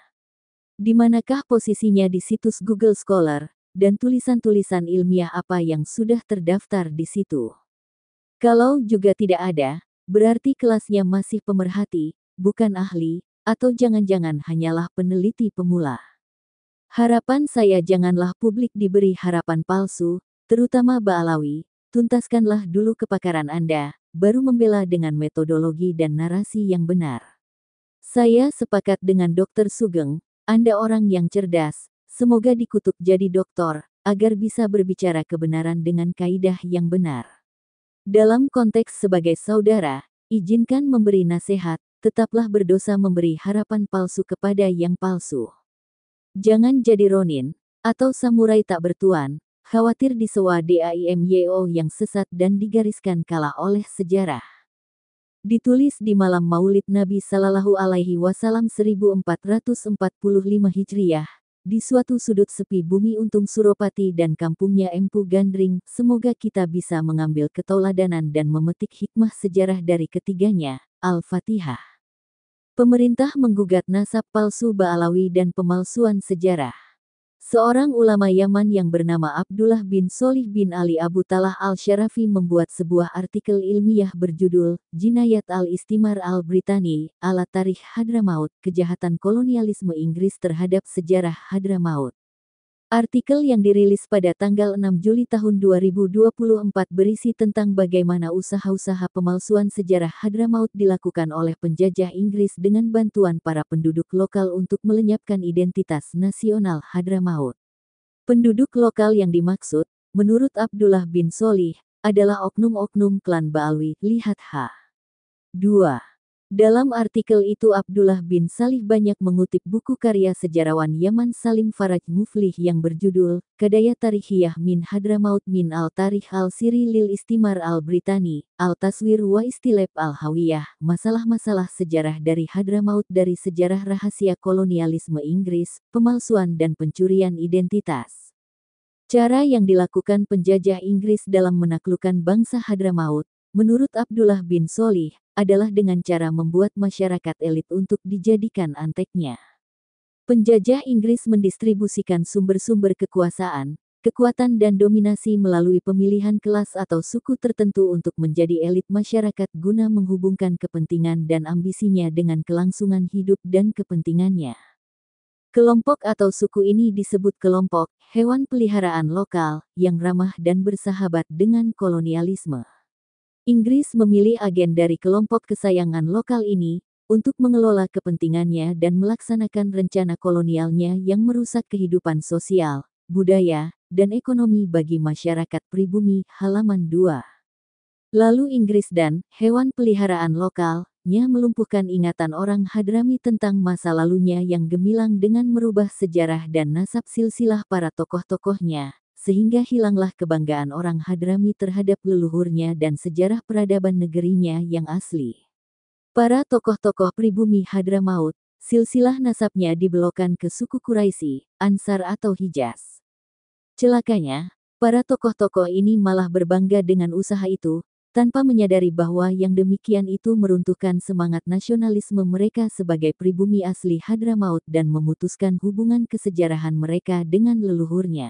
Di manakah posisinya di situs Google Scholar, dan tulisan-tulisan ilmiah apa yang sudah terdaftar di situ? Kalau juga tidak ada, berarti kelasnya masih pemerhati, bukan ahli, atau jangan-jangan hanyalah peneliti pemula. Harapan saya janganlah publik diberi harapan palsu, terutama Baalawi, tuntaskanlah dulu kepakaran Anda, baru membela dengan metodologi dan narasi yang benar. Saya sepakat dengan Dr. Sugeng, Anda orang yang cerdas, semoga dikutuk jadi doktor, agar bisa berbicara kebenaran dengan kaidah yang benar. Dalam konteks sebagai saudara, izinkan memberi nasihat, tetaplah berdosa memberi harapan palsu kepada yang palsu. Jangan jadi Ronin, atau samurai tak bertuan, khawatir disewa DAIMYO yang sesat dan digariskan kalah oleh sejarah. Ditulis di malam maulid Nabi Sallallahu Alaihi Wasallam 1445 Hijriah, di suatu sudut sepi bumi untung Suropati dan kampungnya Empu Gandring, semoga kita bisa mengambil ketoladanan dan memetik hikmah sejarah dari ketiganya. Al-Fatihah Pemerintah menggugat nasab palsu Ba'alawi dan pemalsuan sejarah. Seorang ulama Yaman yang bernama Abdullah bin Solih bin Ali Abu Talah al Sharafi membuat sebuah artikel ilmiah berjudul Jinayat al-Istimar al-Britani, ala Tarikh Hadramaut, Kejahatan Kolonialisme Inggris terhadap Sejarah Hadramaut. Artikel yang dirilis pada tanggal 6 Juli tahun 2024 berisi tentang bagaimana usaha-usaha pemalsuan sejarah Hadramaut dilakukan oleh penjajah Inggris dengan bantuan para penduduk lokal untuk melenyapkan identitas nasional Hadramaut. Penduduk lokal yang dimaksud, menurut Abdullah bin Solih, adalah oknum-oknum klan Baalwi, lihat H. 2. Dalam artikel itu Abdullah bin Salih banyak mengutip buku karya sejarawan Yaman Salim Faraj Muflih yang berjudul Kadaya Tarihiyah min Hadramaut min al-Tarikh al-Siri lil Istimar al-Britani, al-Taswir wa Istilab al-Hawiyah, masalah-masalah sejarah dari Hadramaut dari sejarah rahasia kolonialisme Inggris, pemalsuan dan pencurian identitas. Cara yang dilakukan penjajah Inggris dalam menaklukkan bangsa Hadramaut, menurut Abdullah bin Solih, adalah dengan cara membuat masyarakat elit untuk dijadikan anteknya. Penjajah Inggris mendistribusikan sumber-sumber kekuasaan, kekuatan dan dominasi melalui pemilihan kelas atau suku tertentu untuk menjadi elit masyarakat guna menghubungkan kepentingan dan ambisinya dengan kelangsungan hidup dan kepentingannya. Kelompok atau suku ini disebut kelompok hewan peliharaan lokal yang ramah dan bersahabat dengan kolonialisme. Inggris memilih agen dari kelompok kesayangan lokal ini untuk mengelola kepentingannya dan melaksanakan rencana kolonialnya yang merusak kehidupan sosial, budaya, dan ekonomi bagi masyarakat pribumi halaman 2. Lalu Inggris dan hewan peliharaan lokalnya melumpuhkan ingatan orang Hadrami tentang masa lalunya yang gemilang dengan merubah sejarah dan nasab silsilah para tokoh-tokohnya sehingga hilanglah kebanggaan orang Hadrami terhadap leluhurnya dan sejarah peradaban negerinya yang asli. Para tokoh-tokoh pribumi Hadramaut, silsilah nasabnya dibelokkan ke suku Quraisy, Ansar atau Hijaz. Celakanya, para tokoh-tokoh ini malah berbangga dengan usaha itu, tanpa menyadari bahwa yang demikian itu meruntuhkan semangat nasionalisme mereka sebagai pribumi asli Hadramaut dan memutuskan hubungan kesejarahan mereka dengan leluhurnya.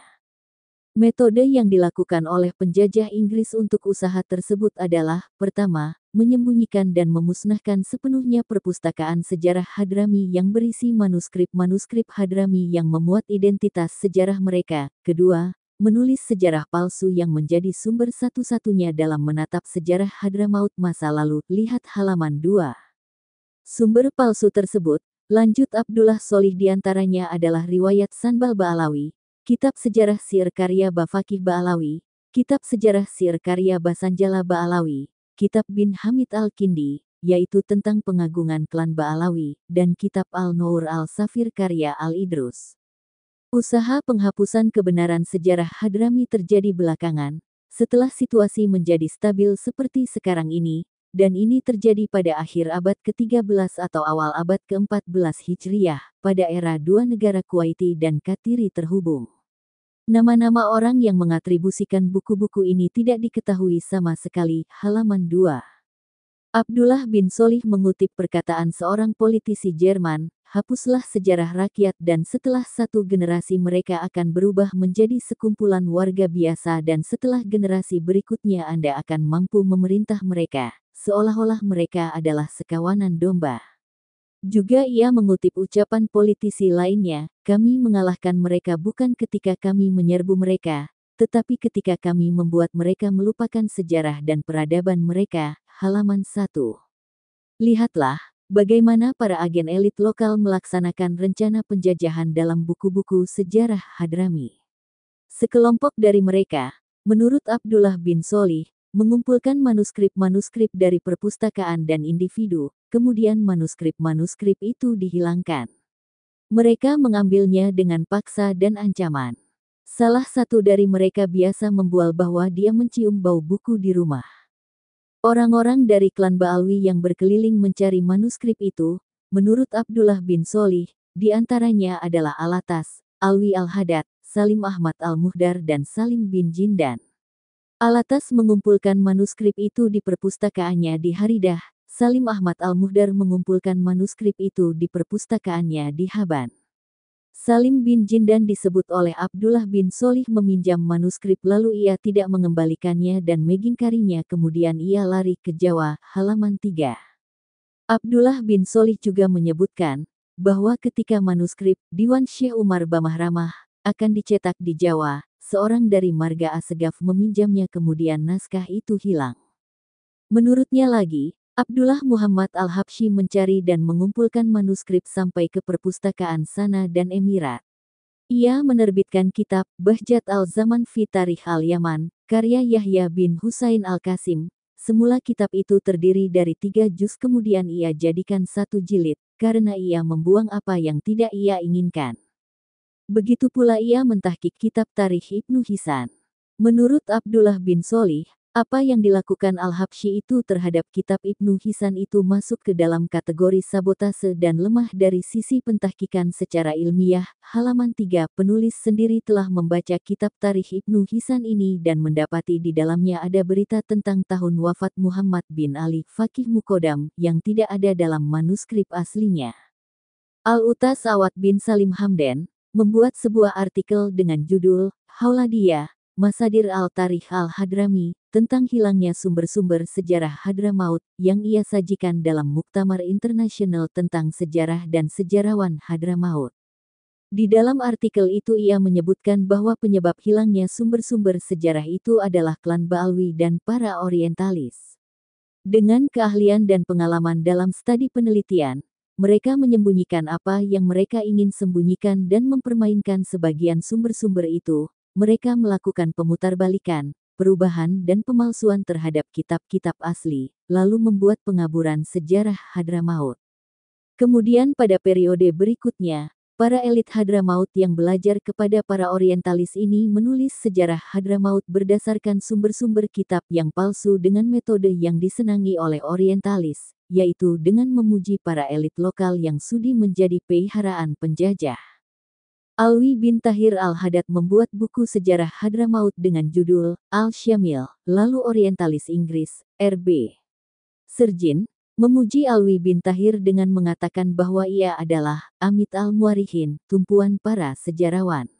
Metode yang dilakukan oleh penjajah Inggris untuk usaha tersebut adalah, pertama, menyembunyikan dan memusnahkan sepenuhnya perpustakaan sejarah Hadrami yang berisi manuskrip-manuskrip Hadrami yang memuat identitas sejarah mereka. Kedua, menulis sejarah palsu yang menjadi sumber satu-satunya dalam menatap sejarah Hadramaut masa lalu. Lihat halaman 2. Sumber palsu tersebut, lanjut Abdullah Solih diantaranya adalah riwayat Sanbal Ba'alawi, Kitab Sejarah Sir karya Bafakih Ba'alawi, Kitab Sejarah Sir karya Basanjala Ba'alawi, Kitab bin Hamid Al-Kindi, yaitu tentang pengagungan klan Ba'alawi, dan Kitab Al-Nur Al-Safir karya Al-Idrus. Usaha penghapusan kebenaran sejarah Hadrami terjadi belakangan, setelah situasi menjadi stabil seperti sekarang ini, dan ini terjadi pada akhir abad ke-13 atau awal abad ke-14 Hijriah, pada era dua negara Kuwaiti dan Katiri terhubung. Nama-nama orang yang mengatribusikan buku-buku ini tidak diketahui sama sekali, halaman 2. Abdullah bin Solih mengutip perkataan seorang politisi Jerman, hapuslah sejarah rakyat dan setelah satu generasi mereka akan berubah menjadi sekumpulan warga biasa dan setelah generasi berikutnya Anda akan mampu memerintah mereka seolah-olah mereka adalah sekawanan domba. Juga ia mengutip ucapan politisi lainnya, kami mengalahkan mereka bukan ketika kami menyerbu mereka, tetapi ketika kami membuat mereka melupakan sejarah dan peradaban mereka, halaman satu. Lihatlah, bagaimana para agen elit lokal melaksanakan rencana penjajahan dalam buku-buku sejarah Hadrami. Sekelompok dari mereka, menurut Abdullah bin Solih, mengumpulkan manuskrip-manuskrip dari perpustakaan dan individu, kemudian manuskrip-manuskrip itu dihilangkan. Mereka mengambilnya dengan paksa dan ancaman. Salah satu dari mereka biasa membual bahwa dia mencium bau buku di rumah. Orang-orang dari klan Baalwi yang berkeliling mencari manuskrip itu, menurut Abdullah bin Solih, di antaranya adalah Alatas, Alwi Al-Hadad, Salim Ahmad Al-Muhdar dan Salim bin Jindan. Alatas mengumpulkan manuskrip itu di perpustakaannya di Haridah, Salim Ahmad Al-Muhdar mengumpulkan manuskrip itu di perpustakaannya di Haban. Salim bin Jindan disebut oleh Abdullah bin Solih meminjam manuskrip lalu ia tidak mengembalikannya dan megingkarinya kemudian ia lari ke Jawa, halaman 3. Abdullah bin Solih juga menyebutkan, bahwa ketika manuskrip Diwan Syekh Umar Bamahramah akan dicetak di Jawa, seorang dari marga Asegaf meminjamnya kemudian naskah itu hilang. Menurutnya lagi, Abdullah Muhammad al habshi mencari dan mengumpulkan manuskrip sampai ke perpustakaan Sana dan Emirat. Ia menerbitkan kitab Bahjat Al-Zaman fi Tarikh Al-Yaman, karya Yahya bin Husain al Kasim. Semula kitab itu terdiri dari tiga juz kemudian ia jadikan satu jilid, karena ia membuang apa yang tidak ia inginkan. Begitu pula ia mentahkik kitab Tarikh Ibnu Hisan. Menurut Abdullah bin Solih, apa yang dilakukan al habshi itu terhadap kitab Ibnu Hisan itu masuk ke dalam kategori sabotase dan lemah dari sisi pentahkikan secara ilmiah. Halaman 3, penulis sendiri telah membaca kitab Tarikh Ibnu Hisan ini dan mendapati di dalamnya ada berita tentang tahun wafat Muhammad bin Ali Fakih Mukodam yang tidak ada dalam manuskrip aslinya. Al-Utas Awad bin Salim Hamden, membuat sebuah artikel dengan judul Hauladia, Masadir Al-Tarikh Al-Hadrami, tentang hilangnya sumber-sumber sejarah Hadramaut yang ia sajikan dalam Muktamar Internasional tentang Sejarah dan Sejarawan Hadramaut. Di dalam artikel itu ia menyebutkan bahwa penyebab hilangnya sumber-sumber sejarah itu adalah klan Baalwi dan para orientalis. Dengan keahlian dan pengalaman dalam studi penelitian, mereka menyembunyikan apa yang mereka ingin sembunyikan dan mempermainkan sebagian sumber-sumber itu, mereka melakukan pemutarbalikan, perubahan dan pemalsuan terhadap kitab-kitab asli, lalu membuat pengaburan sejarah Hadramaut. Kemudian pada periode berikutnya, para elit Hadramaut yang belajar kepada para orientalis ini menulis sejarah Hadramaut berdasarkan sumber-sumber kitab yang palsu dengan metode yang disenangi oleh orientalis, yaitu dengan memuji para elit lokal yang sudi menjadi peiharaan penjajah. Alwi bin Tahir al-Hadad membuat buku sejarah Hadramaut dengan judul Al-Syamil, lalu Orientalis Inggris, RB. Serjin, memuji Alwi bin Tahir dengan mengatakan bahwa ia adalah Amit al-Muarihin, tumpuan para sejarawan.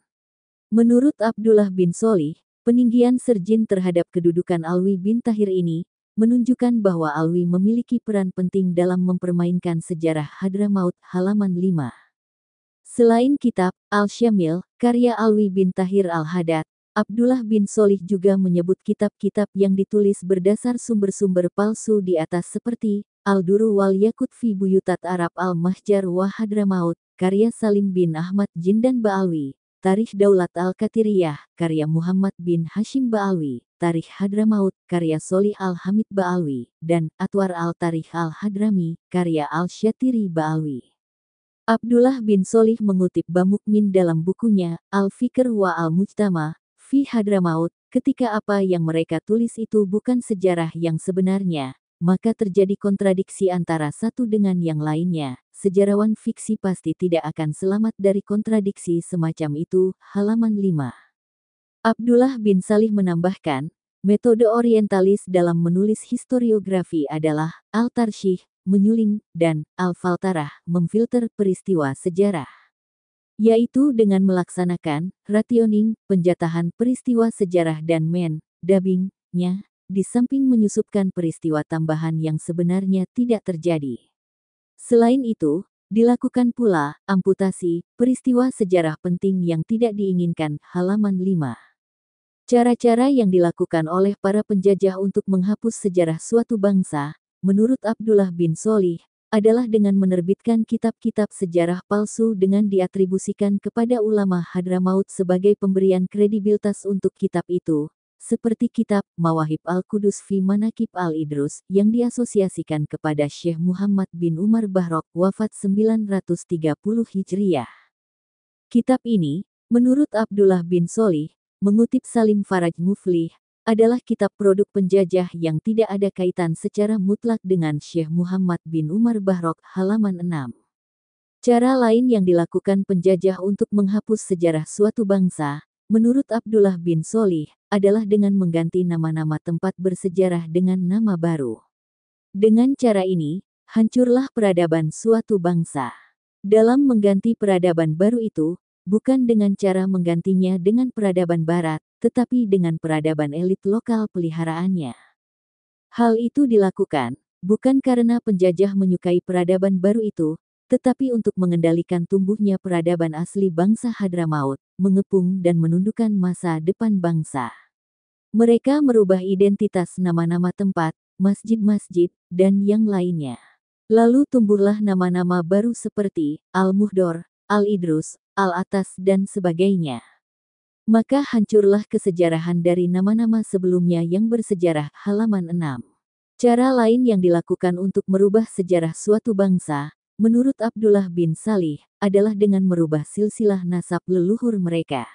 Menurut Abdullah bin Solih, peninggian Serjin terhadap kedudukan Alwi bin Tahir ini menunjukkan bahwa Alwi memiliki peran penting dalam mempermainkan sejarah Hadramaut halaman 5. Selain kitab Al-Syamil, karya Alwi bin Tahir Al-Hadad, Abdullah bin Solih juga menyebut kitab-kitab yang ditulis berdasar sumber-sumber palsu di atas seperti Al-Duru wal Yakut fi Buyutat Arab Al-Mahjar wa Hadramaut, karya Salim bin Ahmad Jindan Ba'alwi, Tarikh Daulat Al-Katiriyah, karya Muhammad bin Hashim Ba'alwi. Tarikh Hadramaut, karya Solih Al-Hamid Ba'alwi, dan Atwar Al-Tarikh Al-Hadrami, karya Al-Syatiri Ba'alwi. Abdullah bin Solih mengutip Bamukmin dalam bukunya Al-Fikr wa Al-Mujtama, Fi Hadramaut, ketika apa yang mereka tulis itu bukan sejarah yang sebenarnya, maka terjadi kontradiksi antara satu dengan yang lainnya. Sejarawan fiksi pasti tidak akan selamat dari kontradiksi semacam itu, halaman 5. Abdullah bin Salih menambahkan, metode orientalis dalam menulis historiografi adalah al-tarsyih, menyuling, dan al-faltarah, memfilter peristiwa sejarah. Yaitu dengan melaksanakan rationing, penjatahan peristiwa sejarah dan men, dubbing, nya, di samping menyusupkan peristiwa tambahan yang sebenarnya tidak terjadi. Selain itu, dilakukan pula amputasi peristiwa sejarah penting yang tidak diinginkan halaman 5. Cara-cara yang dilakukan oleh para penjajah untuk menghapus sejarah suatu bangsa, menurut Abdullah bin Solih, adalah dengan menerbitkan kitab-kitab sejarah palsu dengan diatribusikan kepada ulama Hadramaut sebagai pemberian kredibilitas untuk kitab itu, seperti kitab Mawahib Al-Qudus fi Manakib Al-Idrus yang diasosiasikan kepada Syekh Muhammad bin Umar Bahrok wafat 930 Hijriah. Kitab ini, menurut Abdullah bin Solih, mengutip Salim Faraj Muflih, adalah kitab produk penjajah yang tidak ada kaitan secara mutlak dengan Syekh Muhammad bin Umar Bahrok halaman 6. Cara lain yang dilakukan penjajah untuk menghapus sejarah suatu bangsa, menurut Abdullah bin Solih, adalah dengan mengganti nama-nama tempat bersejarah dengan nama baru. Dengan cara ini, hancurlah peradaban suatu bangsa. Dalam mengganti peradaban baru itu, bukan dengan cara menggantinya dengan peradaban barat, tetapi dengan peradaban elit lokal peliharaannya. Hal itu dilakukan, bukan karena penjajah menyukai peradaban baru itu, tetapi untuk mengendalikan tumbuhnya peradaban asli bangsa Hadramaut, mengepung dan menundukkan masa depan bangsa. Mereka merubah identitas nama-nama tempat, masjid-masjid, dan yang lainnya. Lalu tumbuhlah nama-nama baru seperti Al-Muhdor, Al-Idrus, Al-Atas dan sebagainya. Maka hancurlah kesejarahan dari nama-nama sebelumnya yang bersejarah halaman 6. Cara lain yang dilakukan untuk merubah sejarah suatu bangsa, menurut Abdullah bin Salih, adalah dengan merubah silsilah nasab leluhur mereka.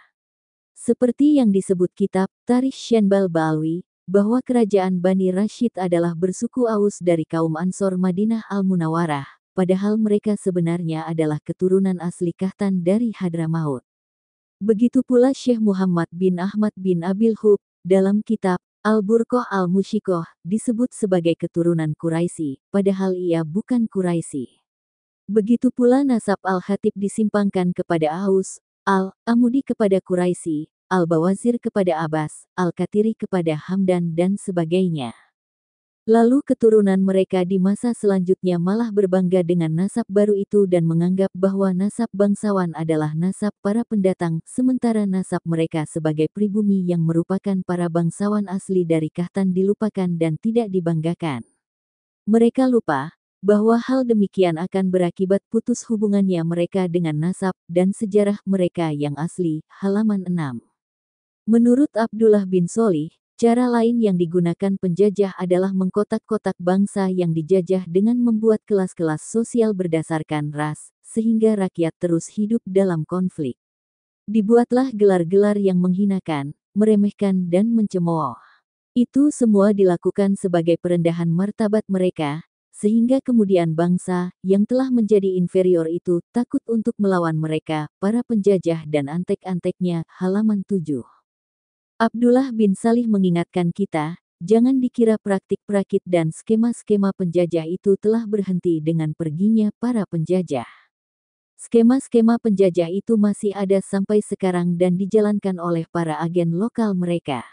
Seperti yang disebut kitab Tarikh Shenbal Balwi, bahwa kerajaan Bani Rashid adalah bersuku Aus dari kaum Ansor Madinah Al-Munawarah, padahal mereka sebenarnya adalah keturunan asli Kahtan dari Hadramaut. Begitu pula Syekh Muhammad bin Ahmad bin Abil Hub, dalam kitab al burqah Al-Mushikoh, disebut sebagai keturunan Quraisy, padahal ia bukan Quraisy. Begitu pula nasab Al-Hatib disimpangkan kepada Aus, Al-Amudi kepada Quraisy, Al-Bawazir kepada Abbas, Al-Katiri kepada Hamdan dan sebagainya. Lalu keturunan mereka di masa selanjutnya malah berbangga dengan nasab baru itu dan menganggap bahwa nasab bangsawan adalah nasab para pendatang, sementara nasab mereka sebagai pribumi yang merupakan para bangsawan asli dari Kahtan dilupakan dan tidak dibanggakan. Mereka lupa bahwa hal demikian akan berakibat putus hubungannya mereka dengan nasab dan sejarah mereka yang asli, halaman 6. Menurut Abdullah bin Solih, Cara lain yang digunakan penjajah adalah mengkotak-kotak bangsa yang dijajah dengan membuat kelas-kelas sosial berdasarkan ras, sehingga rakyat terus hidup dalam konflik. Dibuatlah gelar-gelar yang menghinakan, meremehkan dan mencemooh. Itu semua dilakukan sebagai perendahan martabat mereka, sehingga kemudian bangsa yang telah menjadi inferior itu takut untuk melawan mereka, para penjajah dan antek-anteknya, halaman tujuh. Abdullah bin Salih mengingatkan kita, jangan dikira praktik perakit dan skema-skema penjajah itu telah berhenti dengan perginya para penjajah. Skema-skema penjajah itu masih ada sampai sekarang dan dijalankan oleh para agen lokal mereka.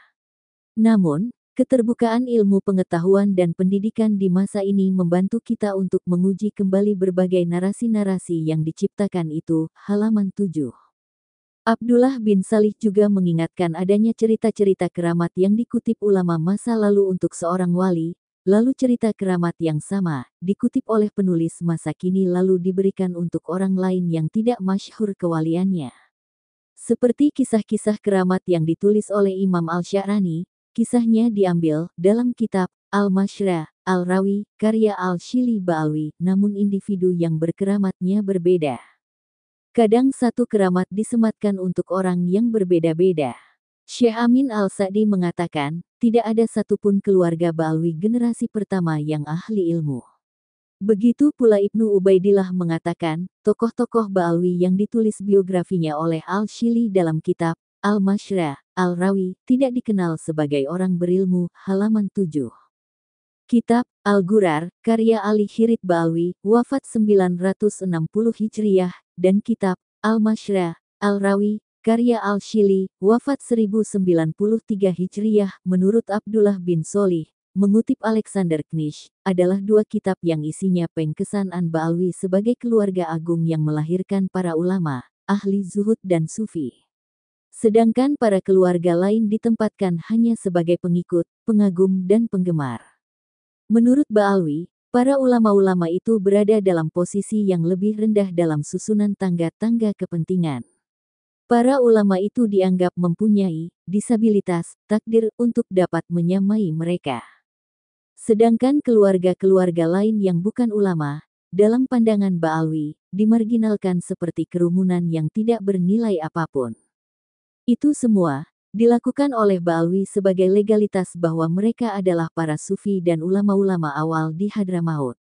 Namun, Keterbukaan ilmu pengetahuan dan pendidikan di masa ini membantu kita untuk menguji kembali berbagai narasi-narasi yang diciptakan itu, halaman 7. Abdullah bin Salih juga mengingatkan adanya cerita-cerita keramat yang dikutip ulama masa lalu untuk seorang wali, lalu cerita keramat yang sama dikutip oleh penulis masa kini lalu diberikan untuk orang lain yang tidak masyhur kewaliannya. Seperti kisah-kisah keramat yang ditulis oleh Imam Al-Sya'rani, kisahnya diambil dalam kitab Al-Mashra, Al-Rawi, karya Al-Shili Ba'alwi, namun individu yang berkeramatnya berbeda. Kadang satu keramat disematkan untuk orang yang berbeda-beda. Syekh Amin Al-Sa'di mengatakan, tidak ada satupun keluarga Ba'alwi generasi pertama yang ahli ilmu. Begitu pula Ibnu Ubaidillah mengatakan, tokoh-tokoh Ba'alwi yang ditulis biografinya oleh Al-Shili dalam kitab Al-Mashra, Al-Rawi, tidak dikenal sebagai orang berilmu, halaman 7. Kitab Al-Gurar, karya Ali Hirid Ba'alwi, wafat 960 Hijriyah, dan kitab Al-Mashra, Al-Rawi, karya Al-Shili, wafat 1093 Hijriyah, menurut Abdullah bin Solih, mengutip Alexander Knish, adalah dua kitab yang isinya pengkesan Anba'alwi sebagai keluarga agung yang melahirkan para ulama, ahli zuhud dan sufi. Sedangkan para keluarga lain ditempatkan hanya sebagai pengikut, pengagum dan penggemar. Menurut Baalwi, Para ulama-ulama itu berada dalam posisi yang lebih rendah dalam susunan tangga-tangga kepentingan. Para ulama itu dianggap mempunyai disabilitas takdir untuk dapat menyamai mereka. Sedangkan keluarga-keluarga lain yang bukan ulama, dalam pandangan Ba'alwi, dimarginalkan seperti kerumunan yang tidak bernilai apapun. Itu semua, dilakukan oleh Ba'alwi sebagai legalitas bahwa mereka adalah para sufi dan ulama-ulama awal di Hadramaut.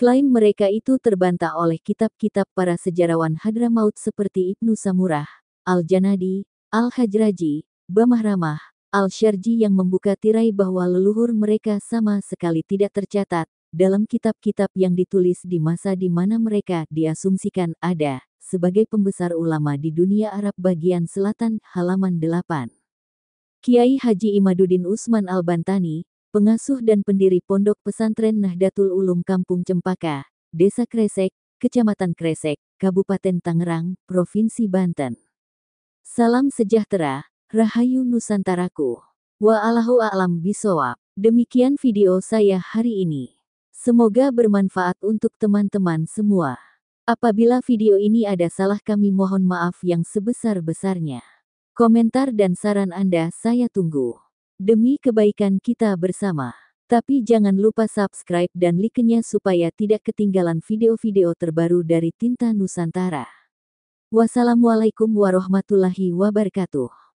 Klaim mereka itu terbantah oleh kitab-kitab para sejarawan Hadramaut seperti Ibnu Samurah, Al-Janadi, Al-Hajraji, Bamahramah, Al-Syarji yang membuka tirai bahwa leluhur mereka sama sekali tidak tercatat dalam kitab-kitab yang ditulis di masa di mana mereka diasumsikan ada sebagai pembesar ulama di dunia Arab bagian selatan halaman 8. Kiai Haji Imaduddin Usman Al-Bantani, pengasuh dan pendiri Pondok Pesantren Nahdlatul Ulum Kampung Cempaka, Desa Kresek, Kecamatan Kresek, Kabupaten Tangerang, Provinsi Banten. Salam sejahtera, Rahayu Nusantaraku. Wa alahu a'lam bisawab. Demikian video saya hari ini. Semoga bermanfaat untuk teman-teman semua. Apabila video ini ada salah kami mohon maaf yang sebesar-besarnya. Komentar dan saran Anda saya tunggu. Demi kebaikan kita bersama. Tapi jangan lupa subscribe dan like-nya supaya tidak ketinggalan video-video terbaru dari Tinta Nusantara. Wassalamualaikum warahmatullahi wabarakatuh.